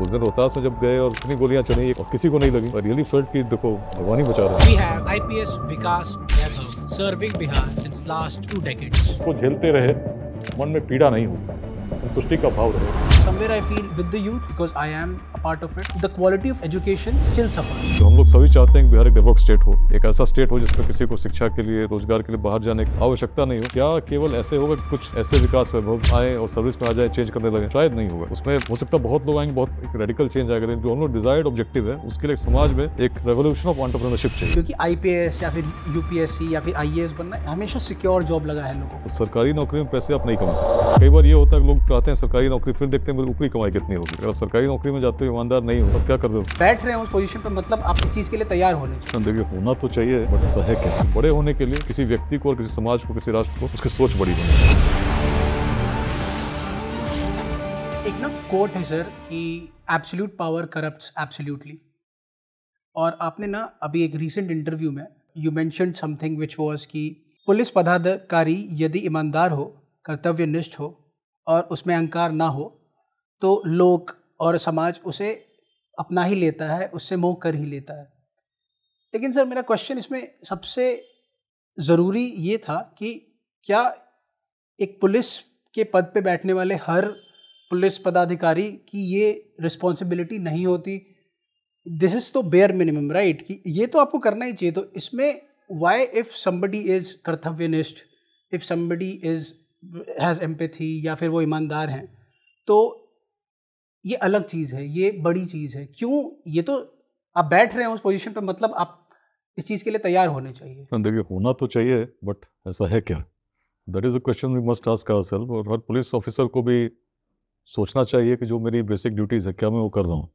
उस दिन रोहतास में जब गए और इतनी गोलियां चली और किसी को नहीं लगी और रियली फेल्ट कि देखो भगवान ही बचा रहा है we have IPS Vikas serving Bihar since last two decades को झेलते रहे मन में पीड़ा नहीं होता संतुष्टि का भाव रहे somewhere I feel with the youth because I am a part of it the quality of education still suffer हम लोग सभी चाहते हैं कि बिहार एक डेवलप्ड स्टेट हो एक ऐसा स्टेट हो जिसमें किसी को शिक्षा के लिए रोजगार के लिए बाहर जाने की आवश्यकता नहीं हो क्या केवल ऐसे होगा कुछ ऐसे विकास वैभव आए और सर्विस में आ जाए चेंज करने लगे शायद नहीं होगा उसमें हो सकता बहुत लोग आएंगे बहुत एक रेडिकल चेंज आएगा जो हम लोग डिजायर्ड ऑब्जेक्टिव है उसके लिए समाज में एक रेवोल्यूशन ऑफ ऑन्टरप्रनरशिप चाहिए क्योंकि आईपीएस या फिर यूपीएससी या फिर आईएएस बनना हमेशा सिक्योर जॉब लगा है लोगों को सरकारी नौकरी में पैसे आप नहीं कमा सकते कई बार ये होता है लोग चाहते हैं सरकारी नौकरी फिर देखते हैं ऊपरी कमाई कितनी होगी अगर सरकारी नौकरी में जाते हो ईमानदार नहीं हो तो क्या कर रहे हो बैठ रहे हो उस पोजीशन पर मतलब आप इस चीज़ के लिए तैयार होने चाहिए देखिए होना तो चाहिए बट ऐसा है क्या बड़े होने के लिए किसी व्यक्ति को और किसी समाज को किसी राष्ट्र को उसकी सोच बड़ी होनी चाहिए एक ना कोट है सर कि एब्सोल्यूट पावर करप्ट एब्सोल्यूटली और आपने ना अभी एक रिसेंट इंटरव्यू में you mention something which was कि पुलिस पदाधिकारी यदि ईमानदार हो कर्तव्यनिष्ठ हो और उसमें अहंकार ना हो तो लोक और समाज उसे अपना ही लेता है उससे मोह कर ही लेता है लेकिन सर मेरा क्वेश्चन इसमें सबसे ज़रूरी ये था कि क्या एक पुलिस के पद पे बैठने वाले हर पुलिस पदाधिकारी की ये रिस्पॉन्सिबिलिटी नहीं होती दिस इज़ तो बेयर मिनिमम राइट कि ये तो आपको करना ही चाहिए तो इसमें वाई इफ़ समबडी इज़ कर्तव्यनिष्ठ if somebody is has empathy या फिर वो ईमानदार हैं तो ये अलग चीज़ है ये बड़ी चीज़ है क्यों ये तो आप बैठ रहे हैं उस पोजीशन पे मतलब आप इस चीज़ के लिए तैयार होने चाहिए तो देखिए होना तो चाहिए बट ऐसा है क्या that is a question we must ask our self और हर पुलिस ऑफिसर को भी सोचना चाहिए कि जो मेरी बेसिक ड्यूटीज़ है क्या मैं वो कर रहा हूँ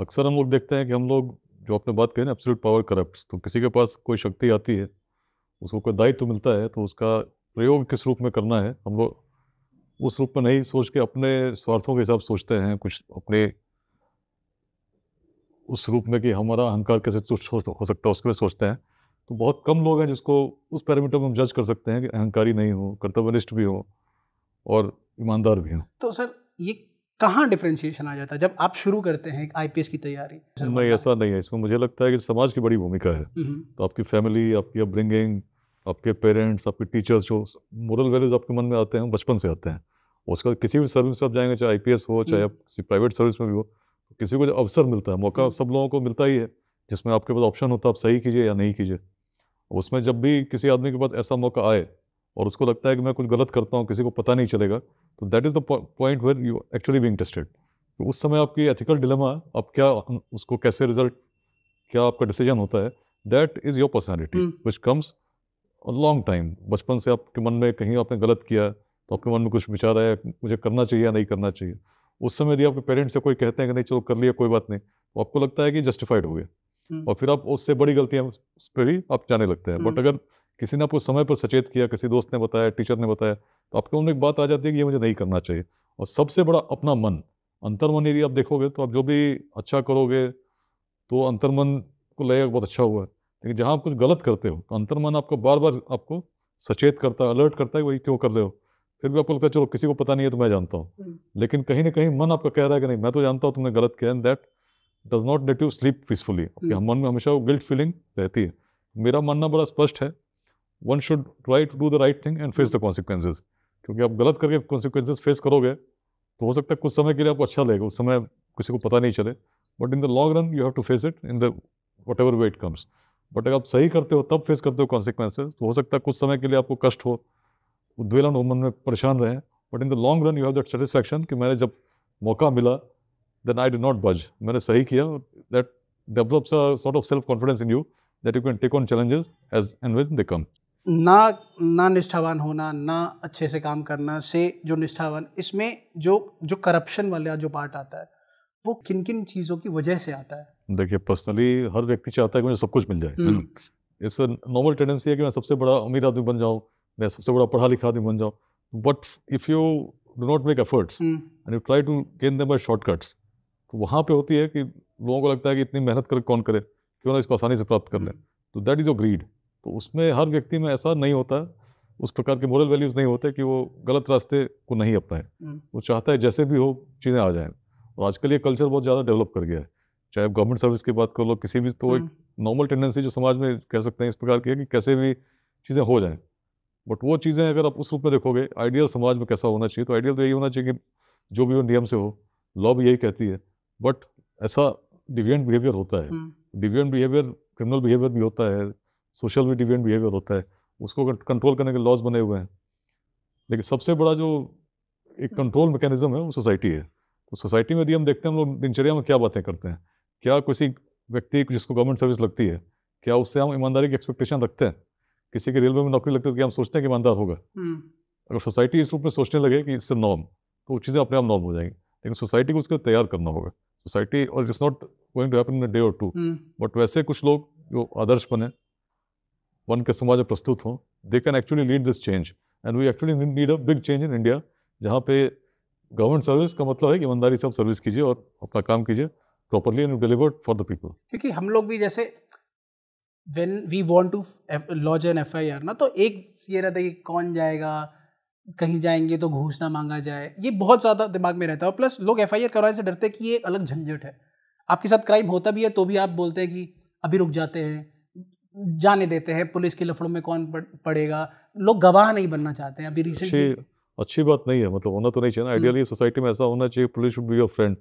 अक्सर हम लोग देखते हैं कि हम लोग जो आपने बात कही ना एब्सोल्यूट पावर करप्ट तो किसी के पास कोई शक्ति आती है उसको कोई दायित्व मिलता है तो उसका प्रयोग तो किस रूप में करना है हम लोग उस रूप में नहीं सोच के अपने स्वार्थों के हिसाब सोचते हैं कुछ अपने उस रूप में कि हमारा अहंकार कैसे तुच्छ हो सकता है उसके लिए सोचते हैं तो बहुत कम लोग हैं जिसको उस पैरामीटर में हम जज कर सकते हैं कि अहंकारी नहीं हो कर्तव्यनिष्ठ भी हो और ईमानदार भी हो तो सर ये कहाँ डिफ्रेंशिएशन आ जाता है जब आप शुरू करते हैं एस की तैयारी नहीं मतलब ऐसा नहीं है इसमें मुझे लगता है कि समाज की बड़ी भूमिका है हम्म। तो आपकी फैमिली आपकी अपब्रिंगिंग आपके पेरेंट्स आपके टीचर्स जो मॉरल वैल्यूज आपके मन में आते हैं बचपन से आते हैं उसके बाद किसी भी सर्विस में आप जाएंगे चाहे आई हो चाहे हम्म। आप किसी प्राइवेट सर्विस में भी हो तो किसी को जो अवसर मिलता है मौका हम्म। सब लोगों को मिलता ही है जिसमें आपके पास ऑप्शन होता है आप सही कीजिए या नहीं कीजिए उसमें जब भी किसी आदमी के पास ऐसा मौका आए और उसको लगता है कि मैं कुछ गलत करता हूँ किसी को पता नहीं चलेगा तो that is the point where you actually be interested उस समय आपकी एथिकल डिलेमा आप क्या उसको कैसे रिजल्ट क्या आपका डिसीजन होता है that is your personality which comes long time बचपन से आपके मन में कहीं आपने गलत किया तो आपके मन में कुछ विचार आया मुझे करना चाहिए या नहीं करना चाहिए उस समय यदि आपके पेरेंट्स से कोई कहते हैं कि नहीं चलो कर लिया कोई बात नहीं तो आपको लगता है कि जस्टिफाइड हो गया हम्म। और फिर आप उससे बड़ी गलतियाँ उस पर भी आप जाने लगते हैं बट हम्म। अगर किसी ने आपको समय पर सचेत किया किसी दोस्त ने बताया टीचर ने बताया तो आपके मन में एक बात आ जाती है कि ये मुझे नहीं करना चाहिए और सबसे बड़ा अपना मन अंतर्मन यदि आप देखोगे तो आप जो भी अच्छा करोगे तो अंतर्मन को लगेगा बहुत अच्छा हुआ है लेकिन जहाँ आप कुछ गलत करते हो तो अंतर्मन आपको बार बार आपको सचेत करता है अलर्ट करता है वही क्यों कर रहे हो फिर भी आपको लगता है चलो किसी को पता नहीं है तो मैं जानता हूँ हम्म। लेकिन कहीं ना कहीं मन आपका कह रहा है कि नहीं मैं तो जानता हूँ तुमने गलत किया and that does not let you sleep peacefully आपके हम्म। मन में हमेशा वो गिल्ट फीलिंग रहती है मेरा मानना बड़ा स्पष्ट है one should try to do the right thing and face the consequences क्योंकि आप गलत करके कॉन्सिक्वेंसेज फेस करोगे तो हो सकता है कुछ समय के लिए आपको अच्छा लगेगा उस समय किसी को पता नहीं चले but in the long run you have to face it in the whatever way it comes but अगर आप सही करते हो तब फेस करते हो कॉन्सिक्वेंसेज तो हो सकता है कुछ समय के लिए आपको कष्ट हो उद्वेलन हो मन में परेशान रहें but in the long run you have that satisfaction कि मैंने जब मौका मिला देन आई डू नॉट बज मैंने सही किया that develops a sort of self confidence in you that you can take on challenges as and with they come ना ना निष्ठावान होना ना अच्छे से काम करना से जो निष्ठावान इसमें जो जो करप्शन वाला जो पार्ट आता है वो किन किन चीज़ों की वजह से आता है देखिए पर्सनली हर व्यक्ति चाहता है कि मुझे सब कुछ मिल जाए इट्स नॉर्मल टेंडेंसी है कि मैं सबसे बड़ा अमीर आदमी बन जाऊँ मैं सबसे बड़ा पढ़ा लिखा आदमी बन जाऊँ but if you do not make efforts and you try to gain them by shortcuts तो वहाँ पे होती है कि लोगों को लगता है कि इतनी मेहनत कर कौन करे क्यों ना इसको आसानी से प्राप्त कर लें तो दैट इज़ अ ग्रीड तो उसमें हर व्यक्ति में ऐसा नहीं होता उस प्रकार के मॉरल वैल्यूज़ नहीं होते कि वो गलत रास्ते को नहीं अपनाए वो चाहता है जैसे भी हो चीज़ें आ जाएँ और आजकल ये कल्चर बहुत ज़्यादा डेवलप कर गया है चाहे आप गवर्नमेंट सर्विस की बात कर लो किसी भी तो एक नॉर्मल हम्म। टेंडेंसी जो समाज में कह सकते हैं इस प्रकार की है कि कैसे भी चीज़ें हो जाएं बट वो चीज़ें अगर आप उस रूप में देखोगे आइडियल समाज में कैसा होना चाहिए तो आइडियल तो यही होना चाहिए कि जो भी वो नियम से हो लॉ भी यही कहती है बट ऐसा डिवियंट बिहेवियर होता है डिवियंट बिहेवियर क्रिमिनल बिहेवियर भी होता है सोशल भी डिवियंट बिहेवियर होता है उसको कंट्रोल करने के लॉज बने हुए हैं लेकिन सबसे बड़ा जो एक कंट्रोल मैकेनिज्म है वो सोसाइटी है तो सोसाइटी में यदि हम देखते हैं हम लोग दिनचर्या में क्या बातें करते हैं क्या किसी व्यक्ति जिसको गवर्नमेंट सर्विस लगती है क्या उससे हम ईमानदारी की एक्सपेक्टेशन रखते हैं किसी के रेलवे में नौकरी लगती है तो क्या हम सोचते हैं कि ईमानदार होगा हम्म। अगर सोसाइटी इस रूप में सोचने लगे कि इससे नॉर्म तो वो चीज़ें अपने आप नॉर्म हो जाएंगी लेकिन सोसाइटी को उसके लिए तैयार करना होगा सोसाइटी और it's not going to happen in day or two but वैसे कुछ लोग जो आदर्श बने वन के समाज में प्रस्तुत हों they can actually lead this change and we actually need a big change in India जहाँ पे गवर्नमेंट सर्विस का मतलब है कि ईमानदारी से आप सर्विस कीजिए और अपना काम कीजिए properly and delivered for the people kyunki hum log bhi jaise when we want to lodge an FIR na to ek ye rehta hai कि कौन जाएगा कहीं जाएंगे तो घूस manga jaye ye bahut zyada dimag mein rehta hai plus log fir karwane se darte hai ki ye alag jhanjhat hai aapke sath crime hota आपके साथ crime होता भी है तो भी आप बोलते jate hain जाने देते हैं पुलिस के लफड़ों में कौन पड़ेगा लोग गवाह नहीं बनना चाहते हैं अभी रिसेंटली अच्छी बात नहीं है मतलब होना तो नहीं चाहिए ना आइडियली सोसाइटी में ऐसा होना चाहिए police should be your friend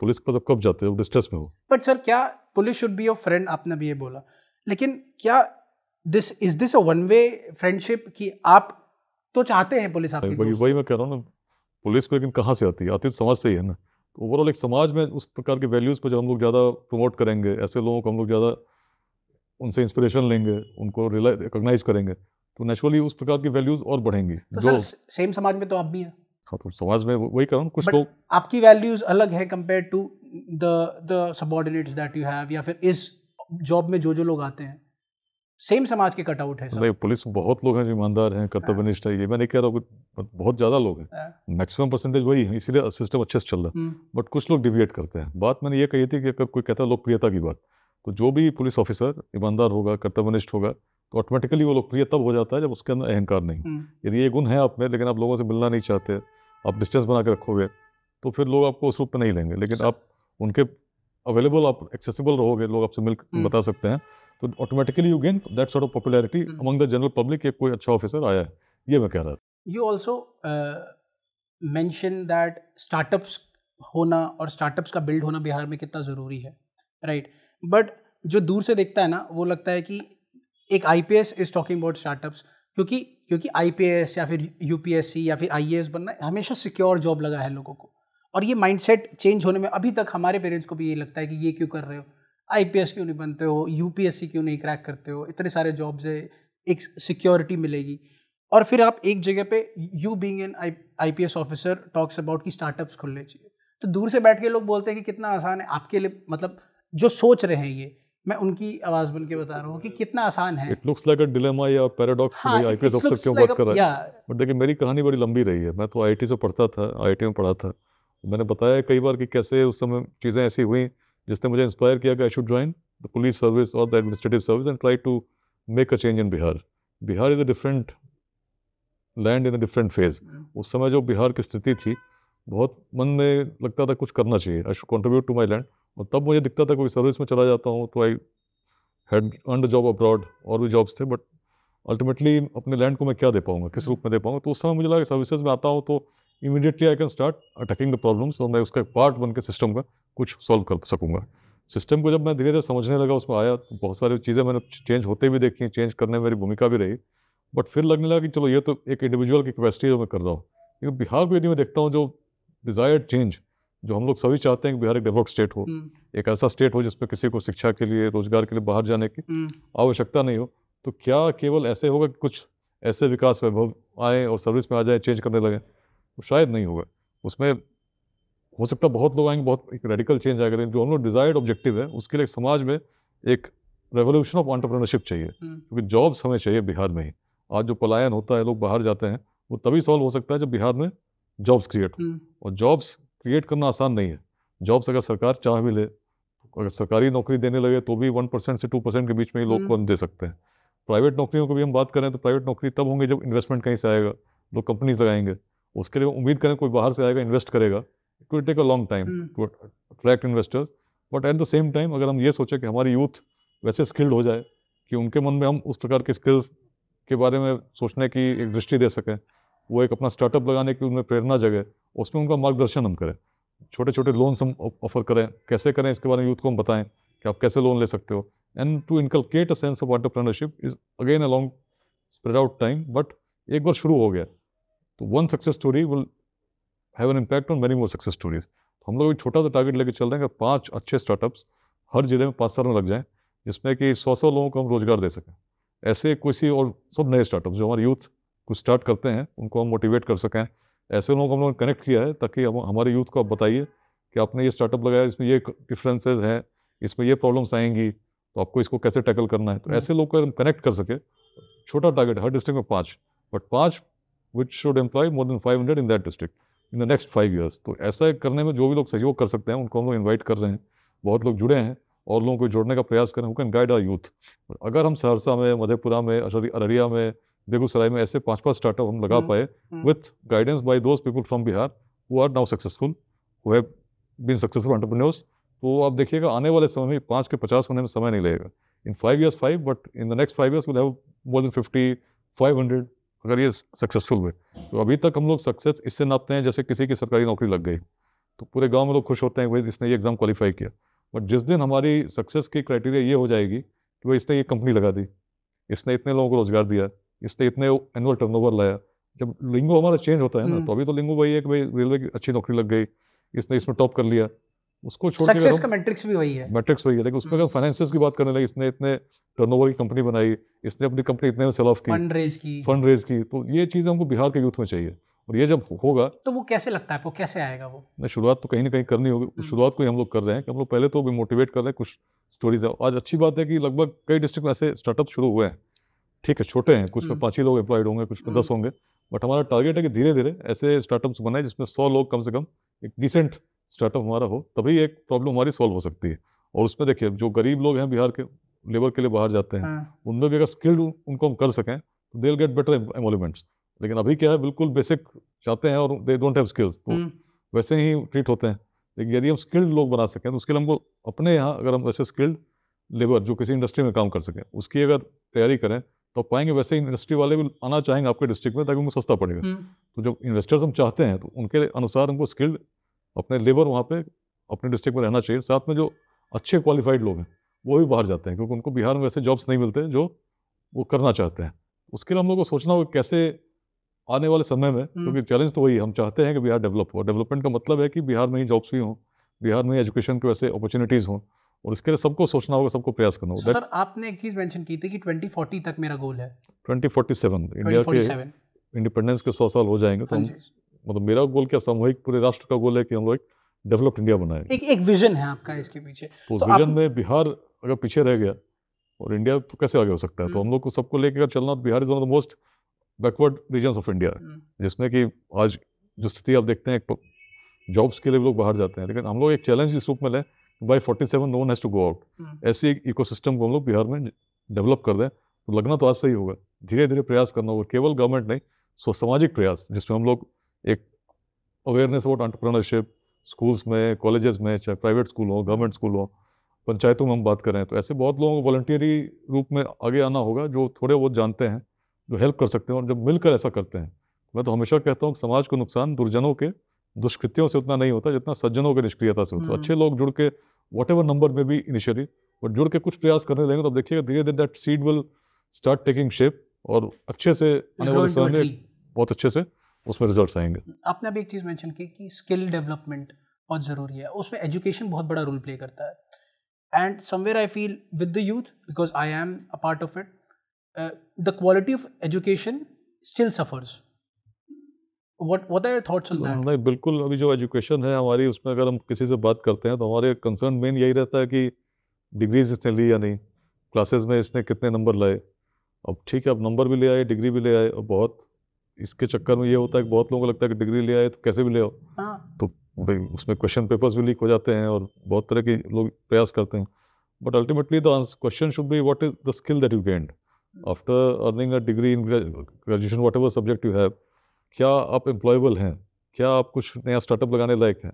police के पास कब जाते हो डिस्ट्रेस में हो बट सर क्या police should be your friend आपने भी ये बोला लेकिन क्या this is this a one way friendship कि आप तो चाहते हैं पुलिस आपकी वही वही मैं कह रहा हूँ ना पुलिस को लेकिन कहाँ से आती है आती तो समाज से ही है ना तो ओवरऑल एक समाज में उस प्रकार के वैल्यूज़ पर जब हम लोग ज़्यादा प्रमोट करेंगे ऐसे लोगों को हम लोग ज़्यादा उनसे इंस्पिरेशन लेंगे उनको रिकॉग्नाइज करेंगे तो नेचुरली उस प्रकार की वैल्यूज़ और बढ़ेंगी तो जो सेम समाज में तो आप भी हैं समाज में वही करूँ कुछ लोग आपकी वैल्यूज अलग है compare to the the subordinates that you have या फिर इस जॉब में जो जो लोग आते हैं सेम समाज के कटआउट है नहीं पुलिस बहुत लोग हैं जो ईमानदार हैं कर्तव्यनिष्ठ है ये मैं नहीं कह रहा हूँ बहुत ज़्यादा लोग हैं मैक्सिमम हाँ। परसेंटेज वही है इसीलिए सिस्टम अच्छे से चल रहा है बट हम्म। कुछ लोग डिविएट करते हैं बात मैंने ये कही थी कि अगर कोई कहता है लोकप्रियता की बात तो जो भी पुलिस ऑफिसर ईमानदार होगा कर्तव्यनिष्ठ होगा ऑटोमेटिकली तो वो लोकप्रिय तब हो जाता है जब उसके अंदर अहंकार नहीं हम्म। यदि ये गुण है आप में लेकिन आप लोगों से मिलना नहीं चाहते आप डिस्टेंस बना के रखोगे तो फिर लोग आपको उस रूप में नहीं लेंगे लेकिन अच्छा। आप उनके अवेलेबल आप एक्सेसिबल रहोगे लोग आपसे मिल हम्म। बता सकते हैं तो automatically you gain that sort of popularity among the general public एक कोई अच्छा ऑफिसर आया है ये मैं कह रहा था you also mention that startups होना और स्टार्टअप्स का बिल्ड होना बिहार में कितना ज़रूरी है राइट right? बट जो दूर से देखता है ना वो लगता है कि एक I is talking about startups क्योंकि क्योंकि आई या फिर यू या फिर आई बनना हमेशा सिक्योर जॉब लगा है लोगों को और ये माइंडसेट चेंज होने में अभी तक हमारे पेरेंट्स को भी ये लगता है कि ये क्यों कर रहे हो आई क्यों नहीं बनते हो यू क्यों नहीं क्रैक करते हो इतने सारे जॉब्स है एक सिक्योरिटी मिलेगी और फिर आप एक जगह पे you being an I P officer talks about कि स्टार्टअप्स खुलने चाहिए तो दूर से बैठ के लोग बोलते हैं कि कितना आसान है आपके लिए मतलब जो सोच रहे हैं ये मैं उनकी आवाज बन के बता रहा हूँ कि कितना आसान है it looks like a dilemma या पैराडॉक्स हाँ, आईपीएस अफसर क्यों बात कर रहा है बट देखिए मेरी कहानी बड़ी लंबी रही है मैं तो आईटी से पढ़ता था आईटी में पढ़ा था मैंने बताया कई बार कि कैसे उस समय चीज़ें ऐसी हुई जिसने मुझे इंस्पायर किया कि I should join the police service और the administrative service and try to make a change in Bihar Bihar is a different land in a different phase उस समय जो बिहार की स्थिति थी बहुत मन में लगता था कुछ करना चाहिए I should contribute to my land और तब मुझे दिखता था कोई सर्विस में चला जाता हूँ तो I had and job abroad और भी जॉब्स थे बट अल्टीमेटली अपने लैंड को मैं क्या दे पाऊंगा किस रूप में दे पाऊंगा तो उस समय मुझे लगा सर्विसेज में आता हूँ तो immediately I can start attacking the problems और मैं उसका एक पार्ट बन के सिस्टम का कुछ सॉल्व कर सकूँगा सिस्टम को जब मैं धीरे धीरे समझने लगा उसमें आया तो बहुत सारी चीज़ें मैंने चेंज होते भी देखी चेंज करने में मेरी भूमिका भी रही बट फिर लगने लगा कि चलो ये तो एक इंडिविजुअल की कैपेसिटी जो मैं कर रहा हूँ लेकिन बिहार को यदि मैं देखता हूँ जो डिज़ायर्ड चेंज जो हम लोग सभी चाहते हैं कि बिहार एक डेवलप्ड स्टेट हो हम्म। एक ऐसा स्टेट हो जिसमें किसी को शिक्षा के लिए रोजगार के लिए बाहर जाने की हम्म। आवश्यकता नहीं हो तो क्या केवल ऐसे होगा कि कुछ ऐसे विकास वैभव आए और सर्विस में आ जाए चेंज करने लगे तो शायद नहीं होगा उसमें हो सकता है बहुत लोग आएंगे बहुत एक रेडिकल चेंज आएगा लेकिन जो हम लोग डिजायर्ड ऑब्जेक्टिव है उसके लिए समाज में एक रेवोल्यूशन ऑफ ऑन्टरप्रनरशिप चाहिए हम्म। क्योंकि जॉब्स हमें चाहिए बिहार में ही आज जो पलायन होता है लोग बाहर जाते हैं वो तभी सॉल्व हो सकता है जब बिहार में जॉब्स क्रिएट हो और जॉब्स क्रिएट करना आसान नहीं है जॉब्स अगर सरकार चाह भी ले अगर सरकारी नौकरी देने लगे तो भी वन परसेंट से टू परसेंट के बीच में ही लोग हम्म। को हम दे सकते हैं प्राइवेट नौकरियों की भी हम बात करें तो प्राइवेट नौकरी तब होंगे जब इन्वेस्टमेंट कहीं से आएगा लोग कंपनीज लगाएंगे उसके लिए उम्मीद करें कोई बाहर से आएगा इन्वेस्ट करेगा it will take a long time to attract investors but at the same time अगर हम ये सोचें कि हमारी यूथ वैसे स्किल्ड हो जाए कि उनके मन में हम उस प्रकार के स्किल्स के बारे में सोचने की एक दृष्टि दे सकें वो एक अपना स्टार्टअप लगाने की उनमें प्रेरणा जगह उसमें उनका मार्गदर्शन हम करें छोटे छोटे लोन्स हम ऑफर करें कैसे करें इसके बारे में यूथ को हम बताएं कि आप कैसे लोन ले सकते हो and to inculcate a sense of entrepreneurship is again a long spread out time but एक बार शुरू हो गया तो one success story will have an impact on many more success stories हम लोग एक छोटा सा टारगेट लेके चल रहे हैं कि पाँच अच्छे स्टार्टअप्स हर जिले में पाँच साल में लग जाएँ जिसमें कि सौ सौ लोगों को हम रोज़गार दे सकें ऐसे कोई सी और सब नए स्टार्टअप जो हमारे यूथ कुछ स्टार्ट करते हैं उनको हम मोटिवेट कर सकें ऐसे लोगों को हम लोग कनेक्ट किया है ताकि हम हमारे यूथ को आप बताइए कि आपने ये स्टार्टअप लगाया इसमें ये डिफरेंसेज हैं इसमें ये प्रॉब्लम्स आएंगी तो आपको इसको कैसे टैकल करना है तो हम्म। ऐसे लोग को हम कनेक्ट कर सके छोटा टारगेट हर डिस्ट्रिक्ट में पाँच बट पाँच which should employ more than five hundred in that district in the next five years तो ऐसा करने में जो भी लोग सहयोग कर सकते हैं उनको हम लोग इन्वाइट कर रहे हैं बहुत लोग जुड़े हैं और लोगों को जोड़ने का प्रयास करें who can guide our youth अगर हम सहरसा में मधेपुरा में अररिया में बेगूसराय में ऐसे पांच पांच स्टार्टअप हम लगा हम्म, पाए with guidance by those people from Bihar वो आर नाउ सक्सेसफुल वो हैव बीन सक्सेसफुल एंटरप्रेन्योर्स तो आप देखिएगा आने वाले समय में पाँच के पचास होने में समय नहीं लगेगा in five years five but in the next five years will have more than fifty five hundred अगर ये सक्सेसफुल हुए तो अभी तक हम लोग सक्सेस इससे नापते हैं जैसे किसी की सरकारी नौकरी लग गई तो पूरे गांव में लोग खुश होते हैं भाई इसने ये एग्ज़ाम क्वालिफाई किया बट जिस दिन हमारी सक्सेस की क्राइटेरिया ये हो जाएगी कि भाई इसने ये कंपनी लगा दी इसने इतने लोगों को रोज़गार दिया इसने इतने एनुअल टर्नओवर लाया जब लिंगो हमारा चेंज होता है ना हम्म। तो अभी तो लिंगो वही है कि भाई रेलवे की अच्छी नौकरी लग गई इसने इसमें टॉप कर लिया उसको छोड़ सक्सेस का मैट्रिक्स भी वही है मैट्रिक्स वही है लेकिन उसमें अगर फाइनेंसिस हम्म। की बात करने लगे इसने इतने टर्नओवर की कंपनी बनाई इसने अपनी कंपनी इतने सेल ऑफ की फंड रेज की फंड रेज की तो ये चीज़ हमको बिहार के यूथ में चाहिए और ये जब होगा तो वो कैसे लगता है वो कैसे आएगा वो नहीं शुरुआत तो कहीं ना कहीं करनी होगी हम्म। शुरुआत को ही हम लोग कर रहे हैं कि हम लोग पहले तो भी मोटिवेट कर रहे हैं कुछ स्टोरीज है आज अच्छी बात है कि लगभग कई डिस्ट्रिक्ट में ऐसे स्टार्टअप शुरू हुए हैं ठीक है छोटे हैं कुछ पे पाँच ही लोग एम्प्लॉयड होंगे कुछ पे हम्म। दस होंगे बट हमारा टारगेट है कि धीरे धीरे ऐसे स्टार्टअप्स बनाए जिसमें सौ लोग कम से कम एक डिसेंट स्टार्टअप हमारा हो तभी एक प्रॉब्लम हमारी सॉल्व हो सकती है और उसमें देखिए जो गरीब लोग हैं बिहार के लेबर के लिए बाहर जाते हैं हाँ। उनमें भी अगर स्किल्ड उनको हम कर सकें तो दे गेट बेटर एमोलीमेंट्स लेकिन अभी क्या है बिल्कुल बेसिक चाहते हैं और दे डोंट हैव स्किल्स तो हम्म। वैसे ही ट्रीट होते हैं लेकिन यदि हम स्किल्ड लोग बना सकें तो उसके लिए हमको अपने यहाँ अगर हम वैसे स्किल्ड लेबर जो किसी इंडस्ट्री में काम कर सकें उसकी अगर तैयारी करें तो पाएंगे वैसे इंडस्ट्री वाले भी आना चाहेंगे आपके डिस्ट्रिक्ट में ताकि उनको सस्ता पड़ेगा हम्म। तो जब इन्वेस्टर्स हम चाहते हैं तो उनके अनुसार उनको स्किल्ड अपने लेबर वहाँ पे अपने डिस्ट्रिक्ट में रहना चाहिए साथ में जो अच्छे क्वालिफाइड लोग हैं वो भी बाहर जाते हैं क्योंकि उनको बिहार में वैसे जॉब्स नहीं मिलते जो वो करना चाहते हैं उसके लिए हम लोग को सोचना होगा कैसे आने वाले समय में हम्म। क्योंकि चैलेंज तो वही है हम चाहते हैं कि बिहार डेवलप हो डेवलपमेंट का मतलब है कि बिहार में ही जॉब्स भी हों बिहार में एजुकेशन के वैसे अपॉर्चुनिटीज़ हों और इसके लिए सबको सोचना होगा सबको प्रयास करना होगा सर आपने एक चीज़ मेंशन की थी कि 2040 तक मेरा गोल है 2047 इंडिया 2047. के इंडिपेंडेंस के 100 साल हो जाएंगे तो हाँ हम मतलब मेरा गोल क्या सामूहिक पूरे राष्ट्र का गोल है कि हम लोग एक डेवलप्ड इंडिया बनाए एक एक विजन है आपका इसके पीछे तो, तो विजन में बिहार अगर पीछे रह गया और इंडिया तो कैसे आगे हो सकता है तो हम हम्म। लोग को सबको लेकर चलना तो Bihar is one of the most backward region of India जिसमें कि आज जो स्थिति आप देखते हैं जॉब्स के लिए लोग बाहर जाते हैं लेकिन हम लोग एक चैलेंज इस रूप में लें by forty seven no one has to go out ऐसे इको सिस्टम को हम लोग बिहार में डेवलप कर दें तो लगना तो आज से ही होगा धीरे धीरे प्रयास करना होगा केवल गवर्नमेंट नहीं सो सामाजिक प्रयास जिसमें हम लोग एक अवेयरनेस अबाउट अंटरप्रनरशिप स्कूल्स में कॉलेजेस में चाहे प्राइवेट स्कूल हो गवर्नमेंट स्कूल हो पंचायतों में हम बात करें तो ऐसे बहुत लोगों को वॉल्टियरी रूप में आगे आना होगा जो थोड़े बहुत जानते हैं जो हेल्प कर सकते हैं और जब मिलकर ऐसा करते हैं मैं तो हमेशा कहता हूँ समाज को नुकसान दुर्जनों के दुष्कृत्यों से उतना नहीं होता जितना सज्जनों के निष्क्रियता से होता है तो अच्छे हम्म। लोग जुड़ के वट एवर नंबर में भी इनिशियली बट जुड़ के कुछ प्रयास करने लगेंगे तो आप देखिएगा धीरे धीरे that seed will start taking shape और अच्छे से आने वाले समय में बहुत अच्छे से उसमें रिजल्ट आएंगे आपने अभी एक चीज़ मैंशन की कि स्किल डेवलपमेंट बहुत ज़रूरी है उसमें एजुकेशन बहुत बड़ा रोल प्ले करता है and somewhere I feel with the youth because I am a part of it the quality of education still suffers नहीं बिल्कुल अभी जो एजुकेशन है हमारी उसमें अगर हम किसी से बात करते हैं तो हमारे कंसर्न मेन यही रहता है कि डिग्रीज इसने ली या नहीं क्लासेस में इसने कितने नंबर लाए अब ठीक है अब नंबर भी ले आए डिग्री भी ले आए और बहुत इसके चक्कर में ये होता है कि बहुत लोगों को लगता है कि डिग्री ले आए तो कैसे भी ले आओ हाँ। तो उसमें क्वेश्चन पेपर्स भी लीक हो जाते हैं और बहुत तरह के लोग प्रयास करते हैं but ultimately the question should be what is the skill that you gained after earning a degree in graduation whatever subject you have क्या आप एम्प्लॉयबल हैं क्या आप कुछ नया स्टार्टअप लगाने लायक हैं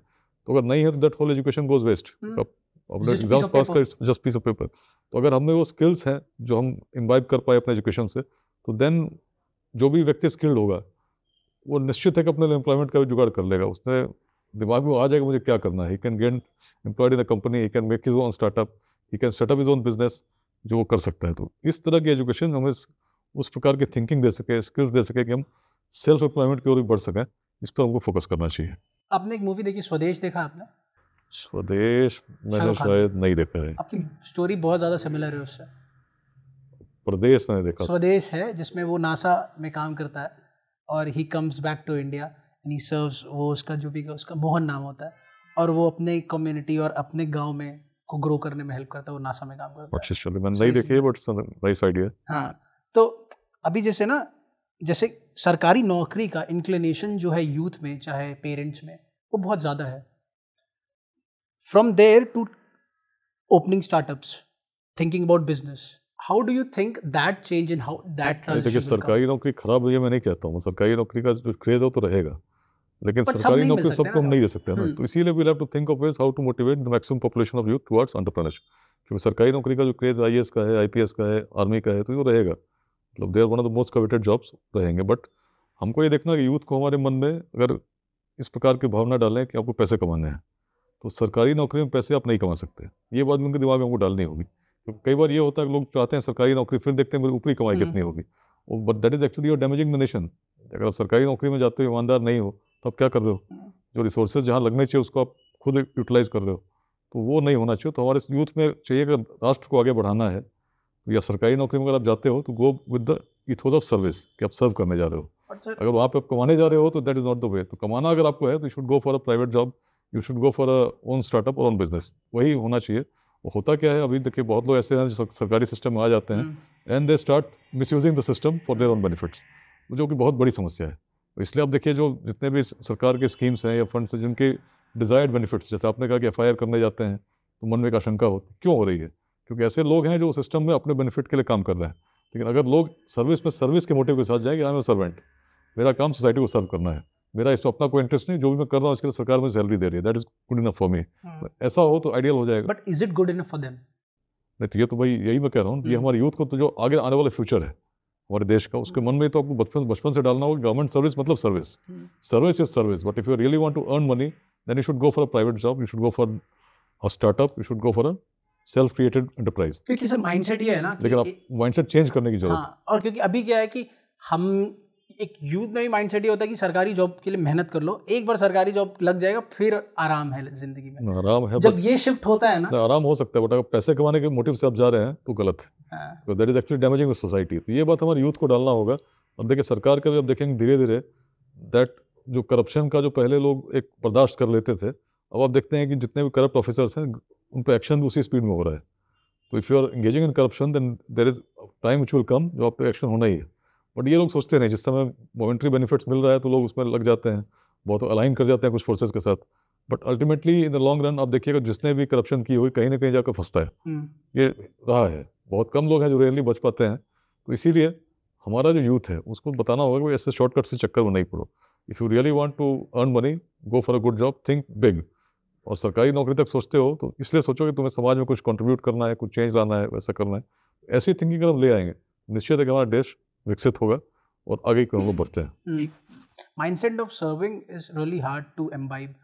तो अगर नहीं है तो that whole education goes waste अपने एग्जाम पास कर जस्ट पीस ऑफ पेपर तो अगर हमें वो स्किल्स हैं जो हम इम्बाइव कर पाए अपने एजुकेशन से तो देन जो भी व्यक्ति स्किल्ड होगा वो निश्चित है कि अपने एम्प्लॉयमेंट का भी जुगाड़ कर लेगा उसने दिमाग में आ जाएगा मुझे क्या करना है he can gain employed in the company he can make his own startup he can setup is own business जो वो कर सकता है तो इस तरह की एजुकेशन हमें उस प्रकार की थिंकिंग दे सके स्किल्स दे सके कि हम सेल्फ एम्प्लॉयमेंट की ओर भी बढ़ सकें इस पर हमको फोकस करना चाहिए आपने एक मूवी देखी स्वदेश देखा आपने स्वदेश मैंने शायद नहीं देखा है आपकी स्टोरी बहुत ज़्यादा सिमिलर है उससे प्रदेश मैंने देखा स्वदेश है जिसमें वो नासा में काम करता है और he comes back to India and he serves वो उसका जो भी उसका मोहन नाम होता है और वो अपने कम्युनिटी और अपने गांव में को ग्रो करने में हेल्प करता है वो नासा में काम करता है मैंने नहीं देखी बट नाइस आइडिया हाँ तो अभी जैसे ना जैसे सरकारी नौकरी का इंक्लिनेशन जो है यूथ में चाहे पेरेंट्स में वो बहुत ज़्यादा है from there to opening startups thinking about business how do you think that change in how that देखिए सरकारी नौकरी खराब हुई है मैं नहीं कहता हूँ सरकारी नौकरी का जो क्रेज हो तो रहेगा लेकिन सरकारी नौकरी सबको हम नहीं दे सकते ना हम्म। तो इसीलिए we have to think of ways how to motivate the maximum population of youth towards entrepreneurship क्योंकि सरकारी नौकरी का जो क्रेज आई का है आई का है आर्मी का है तो वो तो रहेगा मतलब they are one of the most coveted jobs रहेंगे बट हमको ये देखना कि यूथ को हमारे मन में अगर इस प्रकार की भावना डालें कि आपको पैसे कमाने हैं तो सरकारी नौकरी में पैसे आप नहीं कमा सकते ये बात उनके दिमाग में हमको डालनी होगी तो कई बार ये होता है कि लोग चाहते हैं सरकारी नौकरी फिर देखते हैं मेरी ऊपरी कमाई हम्म। कितनी होगी but that is actually your damaging the nation अगर आप सरकारी नौकरी में जाते हो ईमानदार नहीं हो तो आप क्या कर रहे हो जो रिसोर्सेज जहाँ लगने चाहिए उसको आप खुद यूटिलाइज़ कर रहे हो तो वो नहीं होना चाहिए तो हमारे यूथ में चाहिए अगर राष्ट्र को आगे बढ़ाना है या सरकारी नौकरी में अगर आप जाते हो तो go with the ethos of service कि आप सर्व करने जा रहे हो अच्छा अगर वहाँ पे आप कमाने जा रहे हो तो that is not the way तो कमाना अगर आपको है तो you should go for a private job you should go for a own startup और ओन बिजनेस वही होना चाहिए वो होता क्या है अभी देखिए बहुत लोग ऐसे हैं जो सरकारी सिस्टम में आ जाते हैं and they start misusing the system for their own benefits जो कि बहुत बड़ी समस्या है तो इसलिए आप देखिए जो जितने भी सरकार के स्कीम्स हैं या फंड्स हैं जिनके डिज़ायर्ड बेनिफिट्स जैसे आपने कहा कि एफ करने जाते हैं तो मन में एक आशंका हो क्यों हो रही है क्योंकि ऐसे लोग हैं जो सिस्टम में अपने बेनिफिट के लिए काम कर रहे हैं लेकिन अगर लोग सर्विस में सर्विस के मोटिव के साथ जाएंगे आई एम सर्वेंट मेरा काम सोसाइटी को सर्व करना है मेरा इसमें अपना कोई इंटरेस्ट नहीं जो भी मैं कर रहा हूँ इसके लिए सरकार मुझे सैलरी दे रही है that is good enough for me ऐसा हो तो आइडियल हो जाएगा but is it good enough for them नहीं तो ये तो भाई यही मैं कह रहा हूँ ये हम्म। हमारे यूथ को तो जो आगे आने वाला फ्यूचर है हमारे देश का उसके हाँ। मन में तो आपको बचपन बचपन से डालना होगा गवर्नमेंट सर्विस मतलब service service is service but if you really want to earn money then you should go for a private job you should go for a startup you should go for a self created enterprise क्योंकि sir mindset ये है ना लेकिन आप mindset change करने की जरूरत हाँ, और क्योंकि अभी क्या है कि हम एक यूथ में भी माइंडसेट ये होता है कि सरकारी जॉब के लिए मेहनत कर लो एक बार सरकारी जॉब लग जाएगा फिर आराम है जिंदगी में आराम है जब ये शिफ्ट होता है ना आराम हो सकता है बट अगर पैसे कमाने के मोटिव से आप जा रहे हैं तो गलत है that is actually damaging the society तो ये बात हमारे यूथ को डालना होगा अब देखिए सरकार का भी अब देखेंगे धीरे धीरे दैट जो करप्शन का जो पहले लोग एक बर्दाश्त कर लेते थे अब आप देखते हैं कि जितने भी करप्ट ऑफिसर्स हैं उन पर एक्शन भी उसी स्पीड में हो रहा है तो if you are engaging in corruption then there is time which will come जो आप पे एक्शन होना ही है बट ये लोग सोचते नहीं जिस समय मोमेंट्री बेनिफिट्स मिल रहा है तो लोग उसमें लग जाते हैं बहुत अलाइन कर जाते हैं कुछ फोर्सेज के साथ but ultimately in the long run आप देखिएगा जिसने भी करप्शन की हुई कहीं ना कहीं जाकर फंसता है हम्म। ये रहा है बहुत कम लोग हैं जो रेयरली बच पाते हैं तो इसीलिए हमारा जो यूथ है उसको बताना होगा कि ऐसे शॉर्टकट से चक्कर में नहीं पड़ो if you really want to earn money go for a good job think big और सरकारी नौकरी तक सोचते हो तो इसलिए सोचो कि तुम्हें समाज में कुछ कंट्रीब्यूट करना है कुछ चेंज लाना है वैसा करना है ऐसी थिंकिंग अगर हम ले आएंगे निश्चित है कि हमारा देश विकसित होगा और आगे की हम लोग बढ़ते हैं mindset of serving is really hard to imbibe